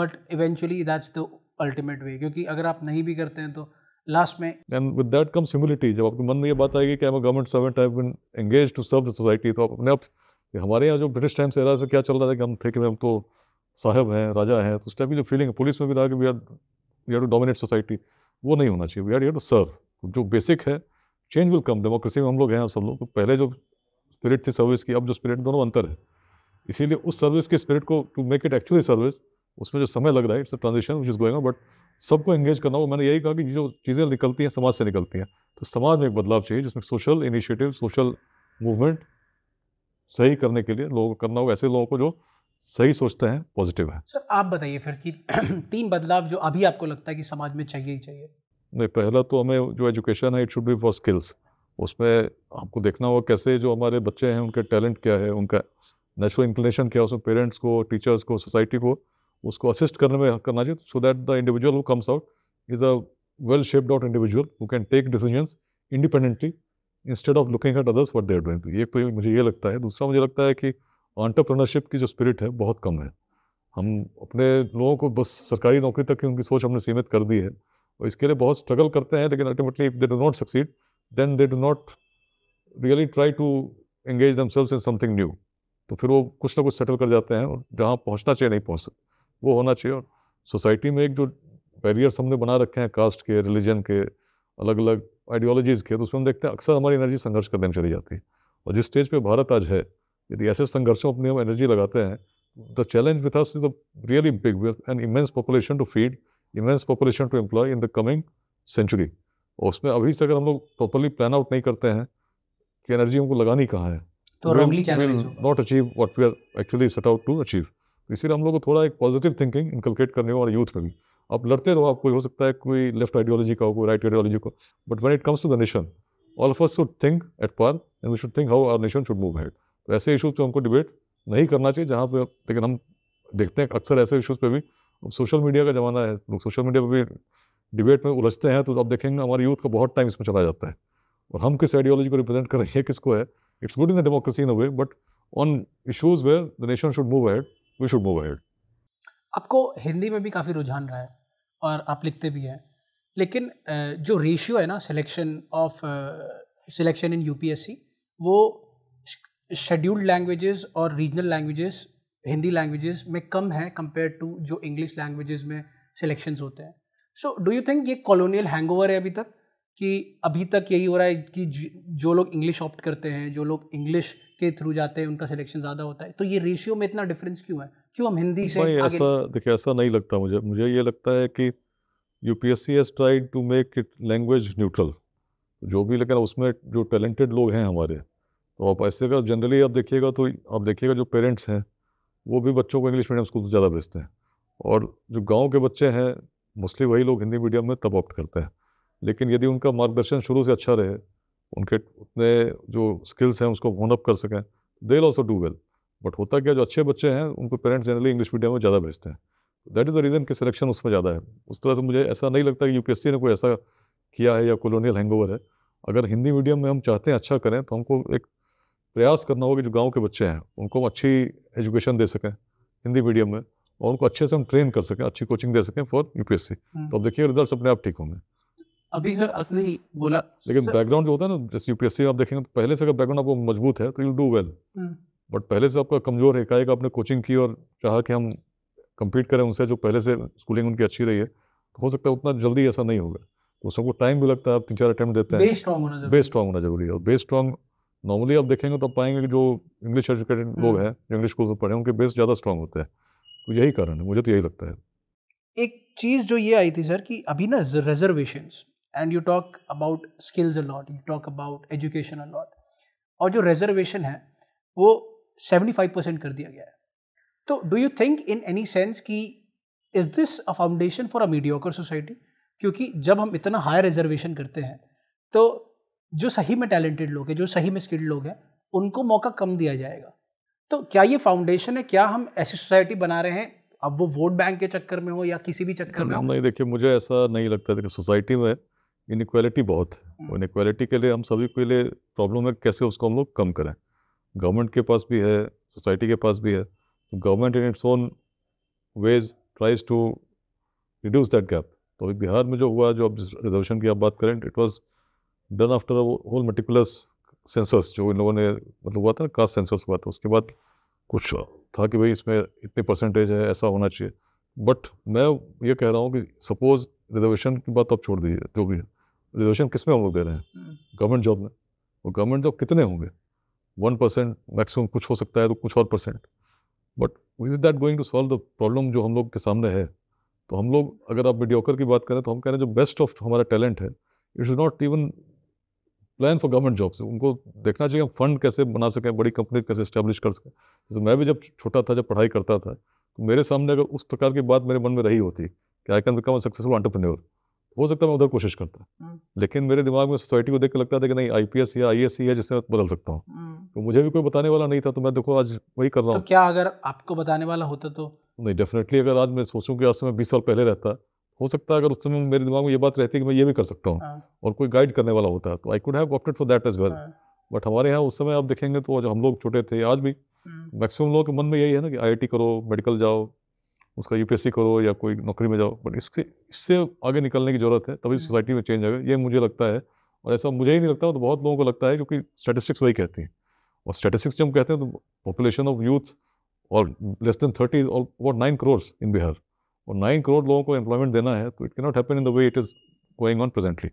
but eventually that's the ultimate way क्योंकि अगर आप नहीं भी करते हैं तो लास्ट में and with that come humility जब आपके मन में ये बात आएगी कि I am government servant I been engage to serve the society तो आप अपने आप हमारे यहाँ जो ब्रिटिश टाइम से रहा से क्या चल रहा था कि हम थे कि हम तो साहब हैं राजा हैं तो उस टाइप की जो फीलिंग है पुलिस में भी रहा कि we are we are to dominate society वो नहीं होना चाहिए वी आर टू सर्व जो बेसिक है चेंज विल कम डेमोक्रेसी में हम लोग हैं सब लोग तो पहले जो स्पिरिट थी सर्विस की अब जो स्पिरिट दोनों अंतर है इसीलिए उस सर्विस के स्पिरिट को to make it actually service उसमें जो समय लग रहा है it's a transition which is going but सबको एंगेज करना हो मैंने यही कहा कि जो चीज़ें निकलती हैं समाज से निकलती हैं तो समाज में एक बदलाव चाहिए जिसमें सोशल इनिशिएटिव सोशल मूवमेंट सही करने के लिए लोगों को करना होगा ऐसे लोगों को जो सही सोचते हैं पॉजिटिव है सर आप बताइए फिर कि तीन बदलाव जो अभी आपको लगता है कि समाज में चाहिए ही चाहिए नहीं पहला तो हमें जो एजुकेशन है it should be for skills उसमें आपको देखना होगा कैसे जो हमारे बच्चे हैं उनके टैलेंट क्या है उनका नेचुरल इंक्लिनेशन क्या है उसमें पेरेंट्स को टीचर्स को सोसाइटी को उसको असिस्ट करने में करना चाहिए so that the individual who comes out is a well shaped out individual who can take decision independently instead of looking at others what they're doing एक तो मुझे ये लगता है दूसरा मुझे लगता है कि ऑन्टरप्रनरशिप की जो स्पिरिट है बहुत कम है हम अपने लोगों को बस सरकारी नौकरी तक की उनकी सोच हमने सीमित कर दी है और इसके लिए बहुत स्ट्रगल करते हैं लेकिन ultimately if they do not succeed then they do not really try to engage them in something new तो फिर वो कुछ ना कुछ सेटल कर जाते हैं और जहाँ पहुँचना चाहिए नहीं पहुँच सकते वो होना चाहिए और सोसाइटी में एक जो बैरियर्स हमने बना रखे हैं कास्ट के रिलीजन के अलग अलग आइडियोलॉजीज़ के तो उसमें हम देखते हैं अक्सर हमारी एनर्जी संघर्ष करने में चली जाती है और जिस स्टेज पर भारत आज है यदि ऐसे संघर्षों अपनी हम एनर्जी लगाते हैं the challenge with us is a really big with an immense population to feed immense population to employ in the coming century और उसमें अभी से अगर हम लोग प्रॉपरली प्लान आउट नहीं करते हैं कि एनर्जी हमको लगानी कहाँ है तो not achieve what we are actually set out to achieve इसीलिए हम लोग को थोड़ा एक पॉजिटिव थिंकिंग इनकलकेट करने और यूथ में भी आप लड़ते रहो आपको हो सकता है कोई लेफ्ट आइडियोलॉजी का हो कोई राइट आइडियोलॉजी का but when it comes to the nation all of us should think at par and we should think how our nation should move head ऐसे इशूज़ पर हमको डिबेट नहीं करना चाहिए जहाँ पे लेकिन हम देखते हैं अक्सर ऐसे इशूज़ पे भी सोशल मीडिया का ज़माना है लोग सोशल मीडिया पर भी डिबेट में उलझते हैं तो आप देखेंगे हमारे यूथ का बहुत टाइम इसमें चला जाता है और हम किस आइडियोलॉजी को रिप्रेजेंट कर रहे हैं किसको है it's good in the democracy in a way but on issues where the nation should move ahead we should move ahead आपको हिंदी में भी काफ़ी रुझान रहा है और आप लिखते भी हैं लेकिन जो रेशियो है ना selection of selection in UPSC वो शेड्यूल्ड लैंग्वेजेस और रीजनल लैंग्वेजेस हिंदी लैंग्वेजेस में कम है कंपेयर टू जो इंग्लिश लैंग्वेजेस में सिलेक्शंस होते हैं सो डू यू थिंक ये कॉलोनियल हैंगओवर है अभी तक कि अभी तक यही हो रहा है कि जो लोग इंग्लिश ऑप्ट करते हैं जो लोग इंग्लिश के थ्रू जाते हैं उनका सिलेक्शन ज़्यादा होता है तो ये रेशियो में इतना डिफरेंस क्यों है क्यों हम हिंदी से ऐसा देखिए ऐसा नहीं लगता मुझे मुझे ये लगता है कि U P S C S tried to make it language neutral जो भी लेकिन उसमें जो टैलेंटेड लोग हैं हमारे तो आप ऐसे अगर जनरली आप देखिएगा तो आप देखिएगा जो पेरेंट्स हैं वो भी बच्चों को इंग्लिश मीडियम स्कूल ज़्यादा भेजते हैं और जो गाँव के बच्चे हैं मोस्टली वही लोग हिंदी मीडियम में तब ऑप्ट करते हैं लेकिन यदि उनका मार्गदर्शन शुरू से अच्छा रहे उनके उतने जो स्किल्स हैं उसको वन अप कर सकें they also do well but होता क्या जो अच्छे बच्चे हैं उनको पेरेंट्स जनरली इंग्लिश मीडियम में ज़्यादा भेजते हैं दैट इज़ द रीज़न कि सिलेक्शन उसमें ज़्यादा है उस तरह से मुझे ऐसा नहीं लगता कि यूपीएससी ने कोई ऐसा किया है या कॉलोनियल हैंगओवर है अगर हिंदी मीडियम में हम चाहते हैं अच्छा करें तो हमको एक प्रयास करना होगा कि जो गाँव के बच्चे हैं उनको हम अच्छी एजुकेशन दे सकें हिंदी मीडियम में और उनको अच्छे से हम ट्रेन कर सकें अच्छी कोचिंग दे सकें फॉर यूपीएससी हम्म। तो अब देखिए रिजल्ट अपने आप ठीक होंगे अभी सर असली बोला लेकिन बैकग्राउंड जो होता है ना जैसे यूपीएससी आप देखेंगे तो पहले से अगर बैकग्राउंड आपको मजबूत है तो यू डू वेल बट पहले से आपका कमजोर है एकाएक आपने कोचिंग की और चाह कि हम कम्पीट करें उनसे जो पहले से स्कूलिंग उनकी अच्छी रही है तो हो सकता है उतना जल्दी ऐसा नहीं होगा तो सबको टाइम भी लगता है आप तीन चार अटैम्प्ट देते हैं बेस्ट स्ट्रॉन्ग होना जरूरी है और स्ट्रॉन्ग नॉर्मली आप देखेंगे तो आप पाएंगे कि जो इंग्लिश हम्म। एजुकेटेड लोग हैं जो इंग्लिश स्कूल से पढ़े उनके बेस ज़्यादा स्ट्रांग होते हैं तो यही कारण है मुझे तो यही लगता है एक चीज़ जो ये आई थी सर कि अभी ना reservation and you talk about skills a lot you talk about education a lot और जो रिजर्वेशन है वो सेवेंटी फाइव परसेंट कर दिया गया है तो do you think in any sense कि is this a foundation for a mediocre society क्योंकि जब हम इतना हाई रिजर्वेशन करते हैं तो जो सही में टैलेंटेड लोग हैं जो सही में स्किल्ड लोग हैं उनको मौका कम दिया जाएगा तो क्या ये फाउंडेशन है क्या हम ऐसी सोसाइटी बना रहे हैं अब वो वोट बैंक के चक्कर में हो या किसी भी चक्कर में हम नहीं देखिए मुझे ऐसा नहीं लगता है सोसाइटी में इनक्वालिटी बहुत है इनक्वालिटी हम्म। के लिए हम सभी के लिए प्रॉब्लम है कैसे उसको हम लोग कम करें गवर्नमेंट के पास भी है सोसाइटी के पास भी है तो government in its own ways tries to reduce that gap तो अभी बिहार में जो हुआ जो अब रिजर्वेशन की आप बात करें it was then after whole meticulous census जो इन लोगों ने मतलब हुआ था ना कास्ट सेंसस हुआ था उसके बाद कुछ था कि भाई इसमें इतने परसेंटेज है ऐसा होना चाहिए बट मैं ये कह रहा हूँ कि सपोज़ रिजर्वेशन की बात आप छोड़ दीजिए जो भी रिजर्वेशन किस में हम लोग दे रहे हैं गवर्नमेंट हम्म। जॉब में वो गवर्नमेंट जॉब कितने होंगे वन परसेंट मैक्सिमम कुछ हो सकता है तो कुछ और percent but is that going to solve the problem जो हम लोग के सामने है तो हम लोग अगर आप मीडियोकर की बात करें तो हम कह रहे हैं जो बेस्ट ऑफ हमारा टैलेंट है it is not even plan for government jobs उनको देखना चाहिए हम फंड कैसे बना सकें बड़ी कंपनीज कैसे इस्टेब्लिश कर सकें तो मैं भी जब छोटा था जब पढ़ाई करता था तो मेरे सामने अगर उस प्रकार की बात मेरे मन में रही होती कि I can become successful entrepreneur हो सकता मैं उधर कोशिश करता हम्म। लेकिन मेरे दिमाग में सोसाइटी को देख के लगता था कि नहीं आई या आई ही है जिससे मैं बदल सकता हूँ हम्म। तो मुझे भी कोई बताने वाला नहीं था तो मैं देखो आज वही कर रहा तो हूँ तो क्या अगर आपको बताने वाला होता तो नहीं डेफिनेटली अगर आज मैं सोचूं कि आज से मैं बीस साल पहले रहता हो सकता है अगर उस समय मेरे दिमाग में ये बात रहती है कि मैं ये भी कर सकता हूँ हाँ। और कोई गाइड करने वाला होता है तो I could have opted for that as well but हमारे यहाँ उस समय आप देखेंगे तो जो हम लोग छोटे थे आज भी मैक्सिमम लोगों के मन में यही है ना कि आई करो मेडिकल जाओ उसका यू करो या कोई नौकरी में जाओ बट इससे इससे आगे निकलने की ज़रूरत है तभी सोसाइटी हम्म। में चेंज आएगा ये मुझे लगता है और ऐसा मुझे ही नहीं लगता तो बहुत लोगों को लगता है क्योंकि स्टैटिस्टिक्स वही कहती हैं और स्टैटिस्टिक्स जब हम कहते हैं तो population of youth are less than thirty are nine crores in Bihar और नाइन करोड़ लोगों को एम्प्लॉयमेंट देना है तो it cannot happen in the way it is going on presently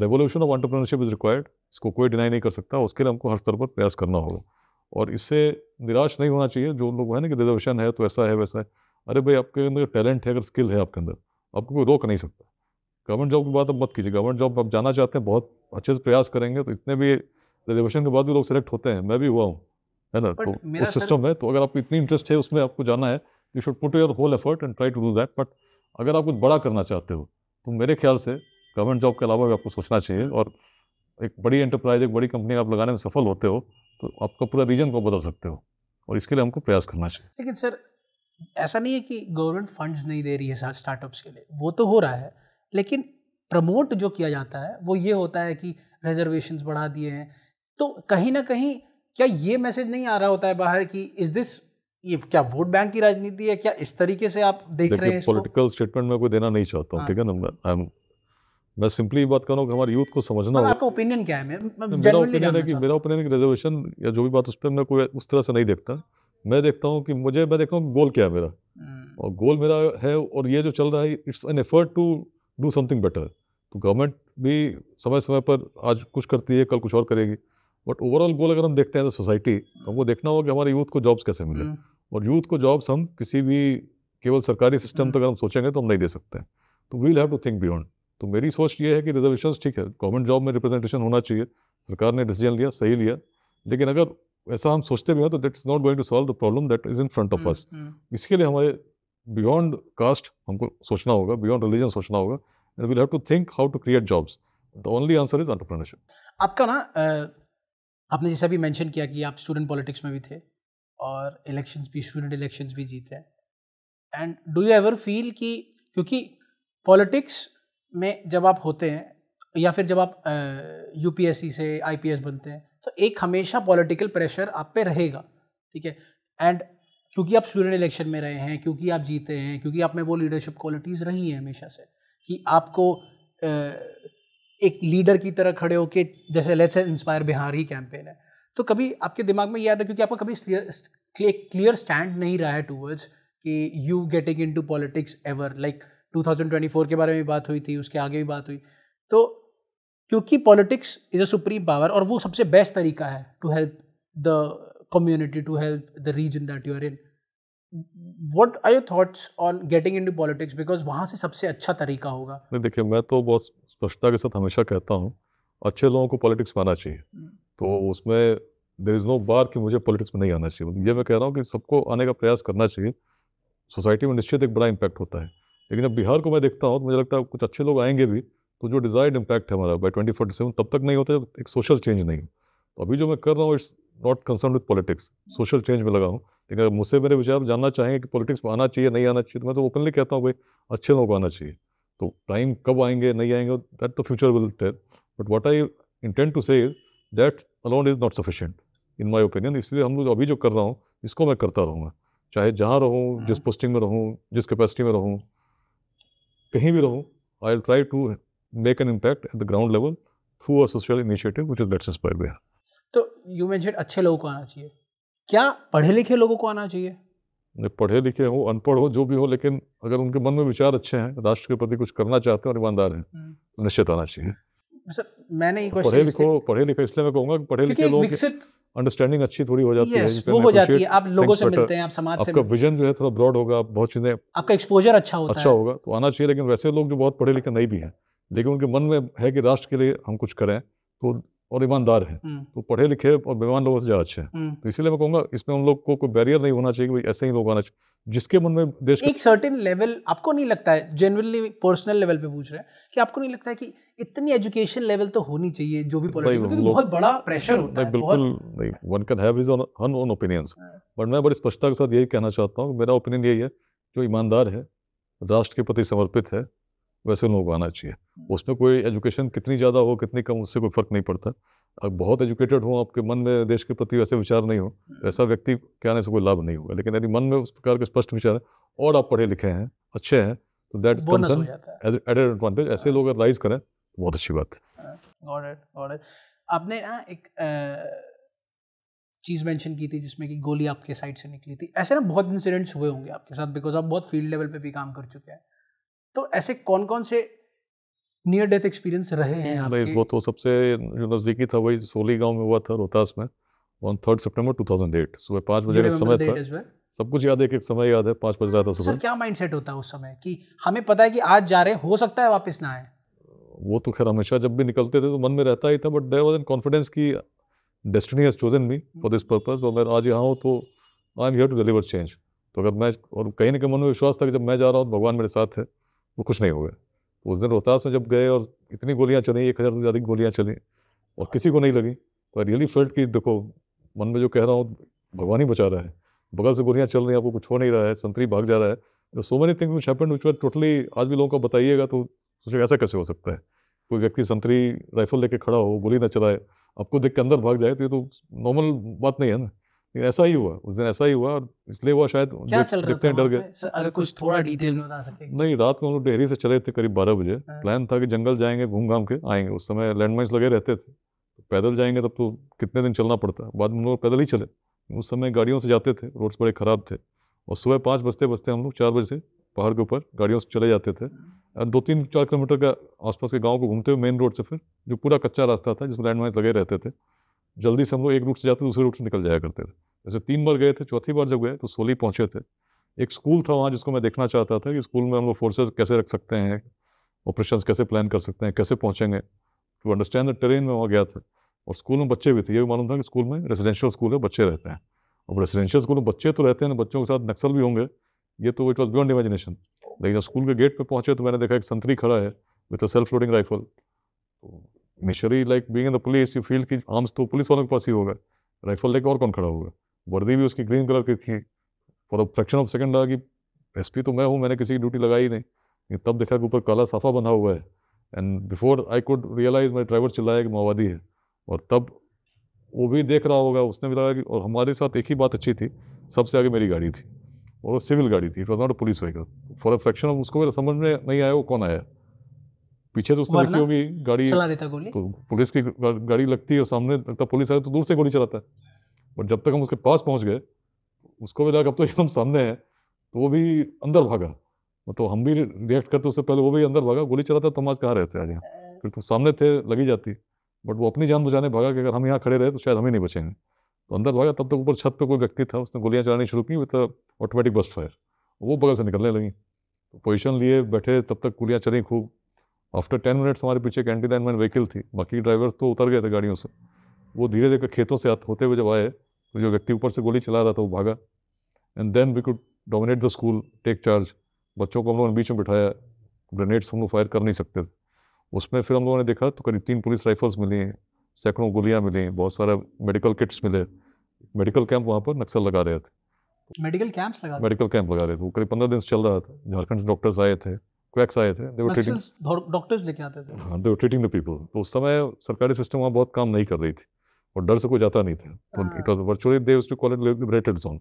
revolution of entrepreneurship is required इसको कोई डिनाई नहीं कर सकता उसके लिए हमको हर स्तर पर प्रयास करना होगा और इससे निराश नहीं होना चाहिए जो लोग है ना कि रिजर्वेशन है तो ऐसा है वैसा है अरे भाई आपके अंदर टैलेंट है अगर स्किल है आपके अंदर आपको कोई रोक नहीं सकता गवर्नमेंट जॉब की बात अब मत कीजिए गवर्नमेंट जॉब आप जाना चाहते हैं बहुत अच्छे से प्रयास करेंगे तो इतने भी रिजर्वेशन के बाद भी लोग सेलेक्ट होते हैं मैं भी हुआ हूँ है ना तो उस सिस्टम है तो अगर आपको इतनी इंटरेस्ट है उसमें आपको जाना है you should put your whole effort and try to do that but अगर आप कुछ बड़ा करना चाहते हो तो मेरे ख्याल से गवर्नमेंट जॉब के अलावा भी आपको सोचना चाहिए और एक बड़ी एंटरप्राइज एक बड़ी कंपनी आप लगाने में सफल होते हो तो आपका पूरा रीजन को बदल सकते हो और इसके लिए हमको प्रयास करना चाहिए लेकिन सर ऐसा नहीं है कि गवर्नमेंट फंड्स नहीं दे रही है स्टार्टअप्स के लिए वो तो हो रहा है लेकिन प्रमोट जो किया जाता है वो ये होता है कि रिजर्वेशन बढ़ा दिए हैं तो कहीं ना कहीं क्या ये मैसेज नहीं आ रहा होता है बाहर कि इज़ दिस ये क्या वोट बैंक की राजनीति है क्या इस तरीके से आप देख रहे हैं पॉलिटिकल स्टेटमेंट में कोई देना नहीं चाहता हूँ हाँ। ठीक है ना आई मैं सिंपली बात कर रहा हूँ हमारे यूथ को समझना आपका ओपिनियन क्या है मेरा ओपिनियन है कि मेरा ओपिनियन है रिजर्वेशन या जो भी बात उस पर मैं कोई उस तरह से नहीं देखता मैं देखता हूँ कि मुझे मैं देखता हूँ गोल क्या है मेरा हाँ। और गोल मेरा है और ये जो चल रहा है it's an effort to do something better तो गवर्नमेंट भी समय समय पर आज कुछ करती है कल कुछ और करेगी बट ओवरऑल गोल अगर हम देखते हैं तो सोसाइटी हमको देखना होगा कि हमारे यूथ को जॉब्स कैसे मिले हम्म। और यूथ को जॉब्स हम किसी भी केवल सरकारी सिस्टम हम्म। तक हम सोचेंगे तो हम नहीं दे सकते तो we'll have to think beyond तो मेरी सोच ये है कि रिजर्वेशन ठीक है गवर्नमेंट जॉब में रिप्रेजेंटेशन होना चाहिए सरकार ने डिसीजन लिया सही लिया लेकिन अगर ऐसा हम सोचते भी हैं तो that is not going to solve the problem that is in front of us इसके लिए हमारे बियॉन्ड कास्ट हमको सोचना होगा बियॉन्ड रिलीजन सोचना होगा and we'll have to think how to create jobs the only answer is entrepreneurship आपका ना आपने जैसा भी मेंशन किया कि आप स्टूडेंट पॉलिटिक्स में भी थे और इलेक्शन भी स्टूडेंट इलेक्शन भी जीते हैं and do you ever feel कि क्योंकि पॉलिटिक्स में जब आप होते हैं या फिर जब आप सी से एस बनते हैं तो एक हमेशा पॉलिटिकल प्रेशर आप पे रहेगा ठीक है एंड क्योंकि आप स्टूडेंट इलेक्शन में रहे हैं क्योंकि आप जीते हैं क्योंकि आप में वो लीडरशिप क्वालिटीज़ रही हैं हमेशा से कि आपको एक लीडर की तरह खड़े होकर जैसे लेट्स इंस्पायर बिहार ही कैंपेन है तो कभी आपके दिमाग में ये आता क्योंकि आपका कभी क्लियर स्टैंड नहीं रहा है टूवर्ड्स कि you getting into politics ever like 2024 के बारे में बात हुई थी उसके आगे भी बात हुई तो क्योंकि politics is a supreme power और वो सबसे बेस्ट तरीका है to help the community to help the region that you are in what are your thoughts on getting into politics because वहाँ से सबसे अच्छा तरीका होगा नहीं देखिए मैं तो बहुत स्पष्टता के साथ हमेशा कहता हूँ अच्छे लोगों को पॉलिटिक्स में आना चाहिए hmm. तो उसमें देर इज़ नो बार कि मुझे पॉलिटिक्स में नहीं आना चाहिए मतलब ये मैं कह रहा हूँ कि सबको आने का प्रयास करना चाहिए सोसाइटी में निश्चित एक बड़ा इम्पैक्ट होता है लेकिन अब बिहार को मैं देखता हूँ तो मुझे लगता है कुछ अच्छे लोग आएंगे भी तो जो डिज़ायर्ड इम्पैक्ट है हमारा बाई ट्वेंटी फोर्टी सेवन तब तक नहीं होता जब एक सोशल चेंज नहीं हो तो अभी जो मैं कर रहा हूँ it's not concern with politics social change में लगा हूँ लेकिन अगर मुझसे मेरे विचार जानना चाहेंगे कि पॉलिटिक्स में आना चाहिए नहीं आना चाहिए तो मैं तो ओपनली कहता हूँ भाई अच्छे लोग आना चाहिए तो टाइम कब आएंगे नहीं आएंगे that the future will tell but what I intend to say is that alone is not sufficient in my opinion इसलिए हम लोग अभी जो कर रहा हूँ इसको मैं करता रहूँगा चाहे जहाँ रहूँ हाँ। जिस पोस्टिंग में रहूँ जिस कैपेसिटी में रहूँ कहीं भी रहूँ I will try to make an impact at the ground level through a social initiative which is let's inspire Bihar तो यू मैं अच्छे लोगों को आना चाहिए क्या पढ़े लिखे लोगों को आना चाहिए नहीं पढ़े लिखे हो अनपढ़ हो जो भी हो लेकिन अगर उनके मन में विचार अच्छे हैं राष्ट्र के प्रति कुछ करना चाहते हैं और ईमानदार हैं तो निश्चित आना चाहिए मैंने ये पढ़े लिखो पढ़े लिखो इसलिए मैं कहूँगा पढ़े लिखे लोग विकसित अंडरस्टैंडिंग अच्छी थोड़ी हो जाती yes, है वो हो जाती है आप लोगों से मिलते हैं आप समाज से आपका विजन जो है थोड़ा ब्रॉड होगा बहुत चीज़ें आपका एक्सपोजर अच्छा होता अच्छा है अच्छा होगा तो आना चाहिए लेकिन वैसे लोग जो बहुत पढ़े लिखे नहीं भी हैं लेकिन उनके मन में है कि राष्ट्र के लिए हम कुछ करें तो और ईमानदार है हम्म। तो पढ़े लिखे और बेमान लोगों से ज़्यादा अच्छे हैं हम्म। तो इसीलिए मैं कहूंगा इसमें उन लोग को कोई बैरियर नहीं होना चाहिए ऐसे ही लोग आना चाहिए जिसके मन में देश एक सर्टेन लेवल आपको नहीं लगता है जनरली पर्सनल लेवल पे पूछ रहे हैं कि आपको नहीं लगता है कि इतनी एजुकेशन लेवल तो होनी चाहिए जो भी पॉलिटिकल क्योंकि बहुत बड़ा प्रेशर होता है बिल्कुल नहीं one can have his own own opinions but मैं बड़ी स्पष्टता के साथ यही कहना चाहता हूँ मेरा ओपिनियन यही है जो ईमानदार है राष्ट्र के प्रति समर्पित है वैसे लोगों को आना चाहिए हम्म। उसमें कोई एजुकेशन कितनी ज़्यादा हो कितनी कम उससे कोई फ़र्क नहीं पड़ता अब बहुत एजुकेटेड हो आपके मन में देश के प्रति वैसे विचार नहीं हो वैसा हम्म। व्यक्ति के आने से कोई लाभ नहीं होगा लेकिन यदि मन में उस प्रकार के स्पष्ट विचार है और आप पढ़े लिखे हैं अच्छे हैं तो दैट एज एडवांटेज ऐसे लोग अगर राइज करें तो बहुत अच्छी बात है हाँ, आपने ना एक चीज़ मेंशन की थी जिसमें कि गोली आपके साइड से निकली थी ऐसे ना बहुत इंसिडेंट्स हुए होंगे आपके साथ बिकॉज आप बहुत फील्ड लेवल पे भी काम कर चुके हैं तो ऐसे कौन कौन से नियर डेथ एक्सपीरियंस रहे हैं आपके वो तो सबसे जो नज़दीकी था वही सोली गांव में हुआ था रोहतास में ऑन थर्ड सितंबर 2008 सुबह पाँच बजे का समय था सब कुछ याद एक एक समय याद है पाँच बज रहा था सुबह क्या माइंडसेट होता है उस समय कि हमें पता है कि आज जा रहे हो सकता है वापस ना आए वो तो खैर हमेशा जब भी निकलते थे तो मन में रहता ही था but there was an confidence की destiny has chosen me for this purpose और मैं आज यहाँ हूँ तो I am here to deliver change तो अगर मैं और कहीं ना कहीं मन में विश्वास था कि जब मैं जा रहा हूँ तो भगवान मेरे साथ है वो कुछ नहीं हो गया तो उस दिन रोहतास में जब गए और इतनी गोलियाँ चली एक हज़ार से ज़्यादा गोलियाँ चली और किसी को नहीं लगी तो आई रियली फील्ड कि देखो मन में जो कह रहा हूँ भगवान ही बचा रहा है बगल से गोलियाँ चल रही हैं आपको कुछ हो नहीं रहा है संतरी भाग जा रहा है so many things which happen which totally आज भी लोगों को बताइएगा तो सोचेगा ऐसा कैसे हो सकता है कोई व्यक्ति संतरी राइफल लेके खड़ा हो गोली ना चलाए आपको देख के अंदर भाग जाए तो ये तो नॉर्मल बात नहीं है ना लेकिन ऐसा ही हुआ उस दिन ऐसा ही हुआ और इसलिए हुआ शायद क्या चल रहा डर गए अगर कुछ थोड़ा डिटेल में बता सकते नहीं रात को हम लोग डेहरी से चले थे करीब बारह बजे हाँ। प्लान था कि जंगल जाएंगे घूम घाम के आएंगे उस समय लैंडमाइंस लगे रहते थे तो पैदल जाएंगे तब तो कितने दिन चलना पड़ता बाद में हम लोग पैदल ही चले उस समय गाड़ियों से जाते थे रोड्स बड़े ख़राब थे और सुबह पाँच बजते बजते हम लोग चार बजे से पहाड़ के ऊपर गाड़ियों से चले जाते थे हाँ। और दो तीन चार किलोमीटर के आसपास के गाँव को घूमते हुए मेन रोड से फिर जो पूरा कच्चा रास्ता था जिसमें लैंडमाइंस लगे रहते थे जल्दी से हम लोग एक रूट से जाते दूसरे रूट से निकल जाया करते थे जैसे तीन बार गए थे चौथी बार जब गए तो सोली पहुँचे थे एक स्कूल था वहाँ जिसको मैं देखना चाहता था कि स्कूल में हम लोग फोर्सेज कैसे रख सकते हैं ऑपरेशन कैसे प्लान कर सकते हैं कैसे पहुँचेंगे टू अंडरस्टैंड द ट्रेन में वहाँ गया था और स्कूल में बच्चे भी थे ये भी मालूम था कि स्कूल में रेजिडेंशियल स्कूल है बच्चे रहते हैं अब रेजिडेंशियल स्कूल में बच्चे तो रहते हैं बच्चों के साथ नक्सल भी होंगे ये तो इट वॉज बियॉन्ड इमेजिनेशन लेकिन स्कूल के गेट पर पहुँचे तो मैंने देखा एक संतरी खड़ा है with a self loading rifle तो initially like being in the police you feel कि आर्म्स तो पुलिस वालों के पास ही होगा राइफल लेकर और कौन खड़ा होगा वर्दी भी उसकी ग्रीन कलर की थी for a fraction of second लगा कि एस तो मैं हूँ मैंने किसी की ड्यूटी लगाई नहीं तब देखा कि ऊपर काला साफा बना हुआ है and before I could realise मेरा ड्राइवर चिल्लाया कि माओवादी है और तब वो भी देख रहा होगा उसने भी लगा कि और हमारे साथ एक ही बात अच्छी थी सबसे आगे मेरी गाड़ी थी और वो सिविल गाड़ी थी it was not a police vehicle for a fraction of उसको मेरा समझ में नहीं आया वो कौन आया पीछे तो उसने देखी होगी गाड़ी चला देता गोली तो पुलिस की गाड़ी लगती है और सामने लगता तो पुलिस आए तो दूर से गोली चलाता है बट जब तक हम उसके पास पहुंच गए उसको भी लगा अब तो एकदम सामने है तो वो भी अंदर भागा मतलब हम भी रिएक्ट करते उससे पहले वो भी अंदर भागा गोली चलाता तो हम आज कहाँ रहते आज यहाँ फिर तो सामने थे लगी जाती बट वो अपनी जान बचाने भागा कि अगर हम यहाँ खड़े रहे तो शायद हम ही नहीं बचेंगे तो अंदर भागा तब तक ऊपर छत पर कोई व्यक्ति था उसने गोलियाँ चलानी शुरू की विद ऑटोमेटिक बस फायर वो बगल से निकलने लगी तो पोजिशन लिए बैठे तब तक गोलियाँ चली खूब आफ्टर टेन मिनट्स हमारे पीछे कैंटी लाइन मैन व्हीकल थी बाकी ड्राइवर तो उतर गए थे गाड़ियों से वो धीरे धीरे खेतों से होते हुए जब आए तो जो व्यक्ति ऊपर से गोली चला रहा था वो भागा and then we could dominate the school take charge बच्चों को हम लोगों ने बीच में बिठाया ग्रेनेड्स हम लोग फायर कर नहीं सकते थे उसमें फिर हम लोगों ने देखा तो करीब तीन पुलिस राइफल्स मिली हैं सैकड़ों गोलियाँ मिली बहुत सारे मेडिकल किट्स मिले मेडिकल कैंप वहाँ पर नक्सल लगा रहे थे मेडिकल कैंप्स लगा मेडिकल कैंप लगा रहे थे वो करीब पंद्रह दिन से चल रहा था झारखंड से डॉक्टर्स आए थे क्वैक्स आए थे दे ट्रीटिंग डॉक्टर्स लेके आते थे हाँ दे ट्रीटिंग द पीपल तो उस समय सरकारी सिस्टम वहाँ बहुत काम नहीं कर रही थी और डर से कोई जाता नहीं था तो it was virtually they to call it liberated zone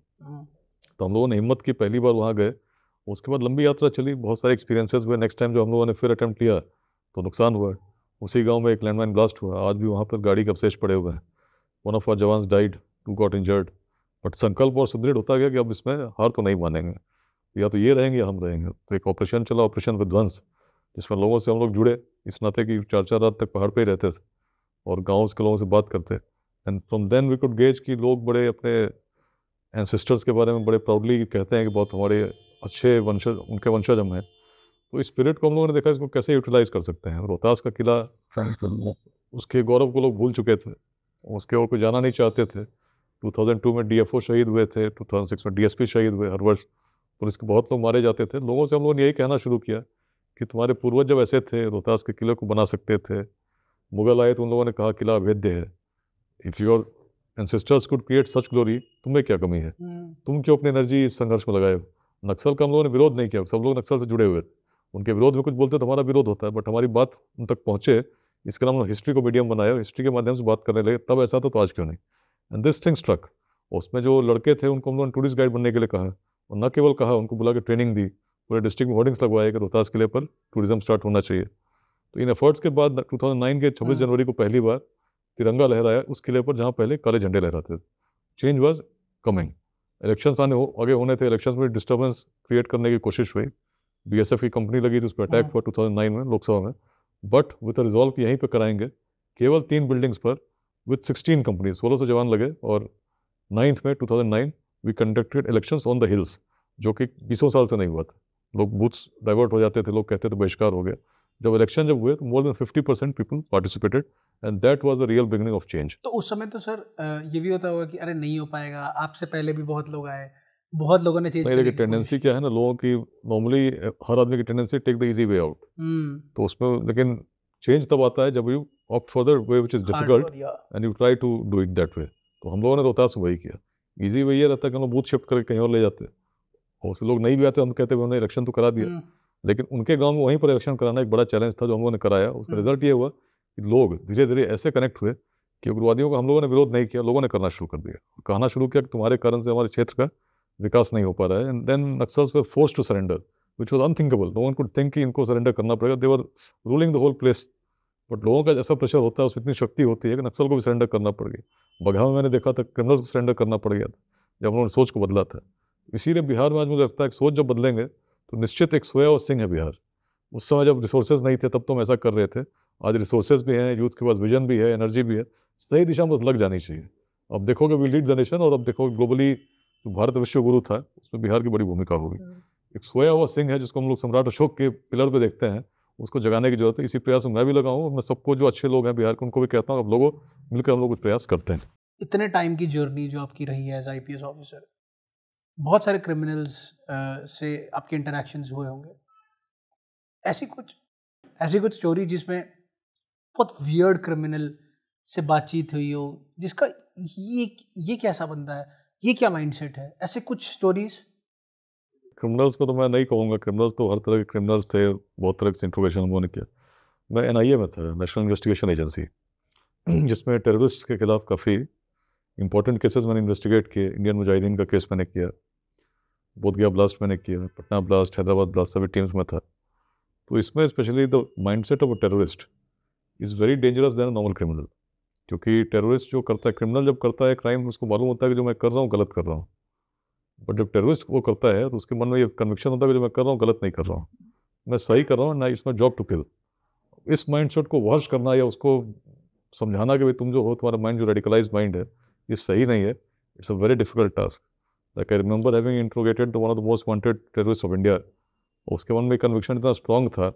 तो हम लोगों ने हिम्मत की पहली बार वहाँ गए उसके बाद लंबी यात्रा चली बहुत सारे एक्सपीरियंसेस हुए नेक्स्ट टाइम जो हम लोगों ने फिर अटैम्प्ट किया तो नुकसान हुआ उसी गांव में एक लैंडमाइन ब्लास्ट हुआ आज भी वहाँ पर गाड़ी के अवशेष पड़े हुए हैं one of our jawan died two got injured but संकल्प और सुदृढ़ होता गया कि अब इसमें हार तो नहीं मानेंगे या तो ये रहेंगे या हम रहेंगे तो एक ऑपरेशन चला ऑपरेशन विध्वंस जिसमें लोगों से हम लोग जुड़े इस नाते कि चार चार रात तक पहाड़ पे ही रहते थे और गाँव के लोगों से बात करते and from then we could gauge कि लोग बड़े अपने एंसिस्टर्स के बारे में बड़े प्राउडली कहते हैं कि बहुत हमारे अच्छे वंशज उनके वंशज हम हैं तो इस स्पिरिट को हम लोगों ने देखा इसको कैसे यूटिलाइज कर सकते हैं रोहतास का किला उसके गौरव को लोग भूल चुके थे उसके और कोई जाना नहीं चाहते थे 2002 में डीएफओ शहीद हुए थे 2006 में डीएसपी शहीद हुए हर वर्ष पुलिस इसके बहुत लोग मारे जाते थे लोगों से हम लोगों ने यही कहना शुरू किया कि तुम्हारे पूर्वज जब ऐसे थे रोहतास के किले को बना सकते थे मुगल आए तो उन लोगों ने कहा किला अभेद्य है if your sisters could create such glory तुम्हें क्या कमी है हम्म। तुम क्यों अपनी एनर्जी इस संघर्ष में लगाए हो नक्सल का हम लोगों ने विरोध नहीं किया सब लोग नक्सल से जुड़े हुए थे उनके विरोध में कुछ बोलते तो हमारा विरोध होता है बट हमारी बात उन तक पहुँचे इसके नाम हिस्ट्री को मीडियम बनाया और हिस्ट्री के माध्यम से बात करने लगे तब ऐसा था तो आज क्यों नहीं एंड दिस थिंग स्ट्रक उसमें जो लड़के थे उनको हम लोगों ने टूरिस्ट गाइड बनने के लिए कहा और न केवल कहा उनको बुला के ट्रेनिंग दी पूरे डिस्ट्रिक्ट में होर्डिंग्स लगवाए कि रोहतास किले पर टूरिज्म स्टार्ट होना चाहिए तो इन एफर्ट्स के बाद 2009 के 26 हाँ। जनवरी को पहली बार तिरंगा लहराया उस किले पर जहाँ पहले काले झंडे लहराते थे चेंज वॉज कमिंग इलेक्शन आने हो आगे होने थे इलेक्शन में डिस्टर्बेंस क्रिएट करने की कोशिश हुई बी की कंपनी लगी थी उस पर अटैक हाँ। हुआ टू में लोकसभा में बट विथ रिजॉल्व यहीं पर कराएंगे केवल तीन बिल्डिंग्स पर विथ सिक्सटीन कंपनी सोलह सौ जवान लगे और नाइन्थ में nine we conducted elections on the hills जो कि बीसों साल से नहीं हुआ था लोग बूथ्स डाइवर्ट हो जाते थे लोग कहते थे बहिष्कार हो गया जब इलेक्शन जब हुए तो more than fifty percent people participated and that was the real beginning of change तो उस समय तो सर ये भी होता होगा कि अरे नहीं हो पाएगा आपसे पहले भी बहुत लोग आए बहुत लोगों ने चेंज नहीं देखिए टेंडेंसी क्या है ना लोगों की नॉर्मली हर आदमी की tendency take the easy way out तो उसमें लेकिन चेंज तब आता है जब you opt for the way which is difficult and you try to do it that way तो हम लोगों ने तो रोहतास वही किया ईजी वही ये रहता है कि हम लोग बूथ शिफ्ट करके कहीं और ले जाते और उसके लोग नहीं भी आते हम कहते हैं इलेक्शन तो करा दिया हम्म। लेकिन उनके गांव में वहीं पर इलेक्शन कराना एक बड़ा चैलेंज था जो हम लोगों ने कराया उसका रिजल्ट हम्म। ये हुआ कि लोग धीरे धीरे ऐसे कनेक्ट हुए कि उग्रवादियों का हम लोगों ने विरोध नहीं किया लोगों ने करना शुरू कर दिया कहना शुरू किया कि तुम्हारे कारण से हमारे क्षेत्र का विकास नहीं हो पा रहा है and then Naxals were forced to surrender which was unthinkable no one could think कि इनको सरेंडर करना पड़ेगा they were ruling the whole place but लोगों का जैसा प्रेशर होता है उसमें इतनी शक्ति होती है कि नक्सल को भी सरेंडर करना पड़ गया बघा में मैंने देखा था क्रिमिनल्स को सरेंडर करना पड़ गया था जब उन्होंने सोच को बदला था इसीलिए बिहार में आज मुझे लगता है कि सोच जब बदलेंगे तो निश्चित एक सोया और सिंह है बिहार उस समय जब रिसोर्सेज नहीं थे तब तो हम ऐसा कर रहे थे आज रिसोर्सेज भी हैं यूथ के पास विजन भी है एनर्जी भी है सही दिशा में लग जानी चाहिए अब देखोगे वी लीड द नेशन और अब देखोगे ग्लोबली जो भारत विश्व गुरु था उसमें बिहार की बड़ी भूमिका होगी हम्म। एक सोया हुआ सिंह है जिसको हम लोग सम्राट अशोक के पिलर पे देखते हैं उसको जगाने की जरूरत है इसी प्रयास में मैं भी लगाऊँ हूँ मैं सबको जो अच्छे लोग हैं बिहार के उनको भी कहता हूँ अब लोगों मिलकर हम लोग कुछ प्रयास करते हैं इतने टाइम की जर्नी जो आपकी रही है एज आई ऑफिसर बहुत सारे क्रिमिनल्स से आपके इंटरेक्शन हुए होंगे ऐसी कुछ ऐसी कुछ स्टोरी जिसमें बहुत वियर्ड क्रिमिनल से बातचीत हुई हो जिसका ये ये कैसा बंदा है ये क्या माइंडसेट है ऐसे कुछ स्टोरीज क्रिमिनल्स को तो मैं नहीं कहूँगा क्रिमिनल्स तो हर तरह के क्रिमिनल्स थे बहुत तरह से इंट्रोगेशन उन्होंने किया मैं एन आई ए में था नेशनल इन्वेस्टिगेशन एजेंसी जिसमें टेररिस्ट के खिलाफ काफ़ी इंपॉर्टेंट केसेस मैंने इन्वेस्टिगेट किए इंडियन मुजाहिदीन का केस मैंने किया बोधगया ब्लास्ट मैंने किया पटना ब्लास्ट हैदराबाद ब्लास्ट सभी टीम्स में था तो इसमें specially the mindset of a terrorist is very dangerous than normal criminal क्योंकि टेररिस्ट जो करता है क्रिमिनल जब करता है क्राइम उसको मालूम होता है कि जो मैं कर रहा हूँ गलत कर रहा हूँ बट जब टेररिस्ट वो करता है तो उसके मन में ये कन्विक्शन होता है कि जो मैं कर रहा हूँ गलत नहीं कर रहा हूँ मैं सही कर रहा हूँ ना इसमें जॉब टू किल इस सेट को वॉश करना या उसको समझाना कि भाई तुम जो हो तुम्हारा माइंड जो रेडिकलाइज माइंड है ये सही नहीं है it's a very difficult task like I remember having interrogated one of the most wanted terrorist of India उसके मन में कन्विक्शन इतना स्ट्रांग था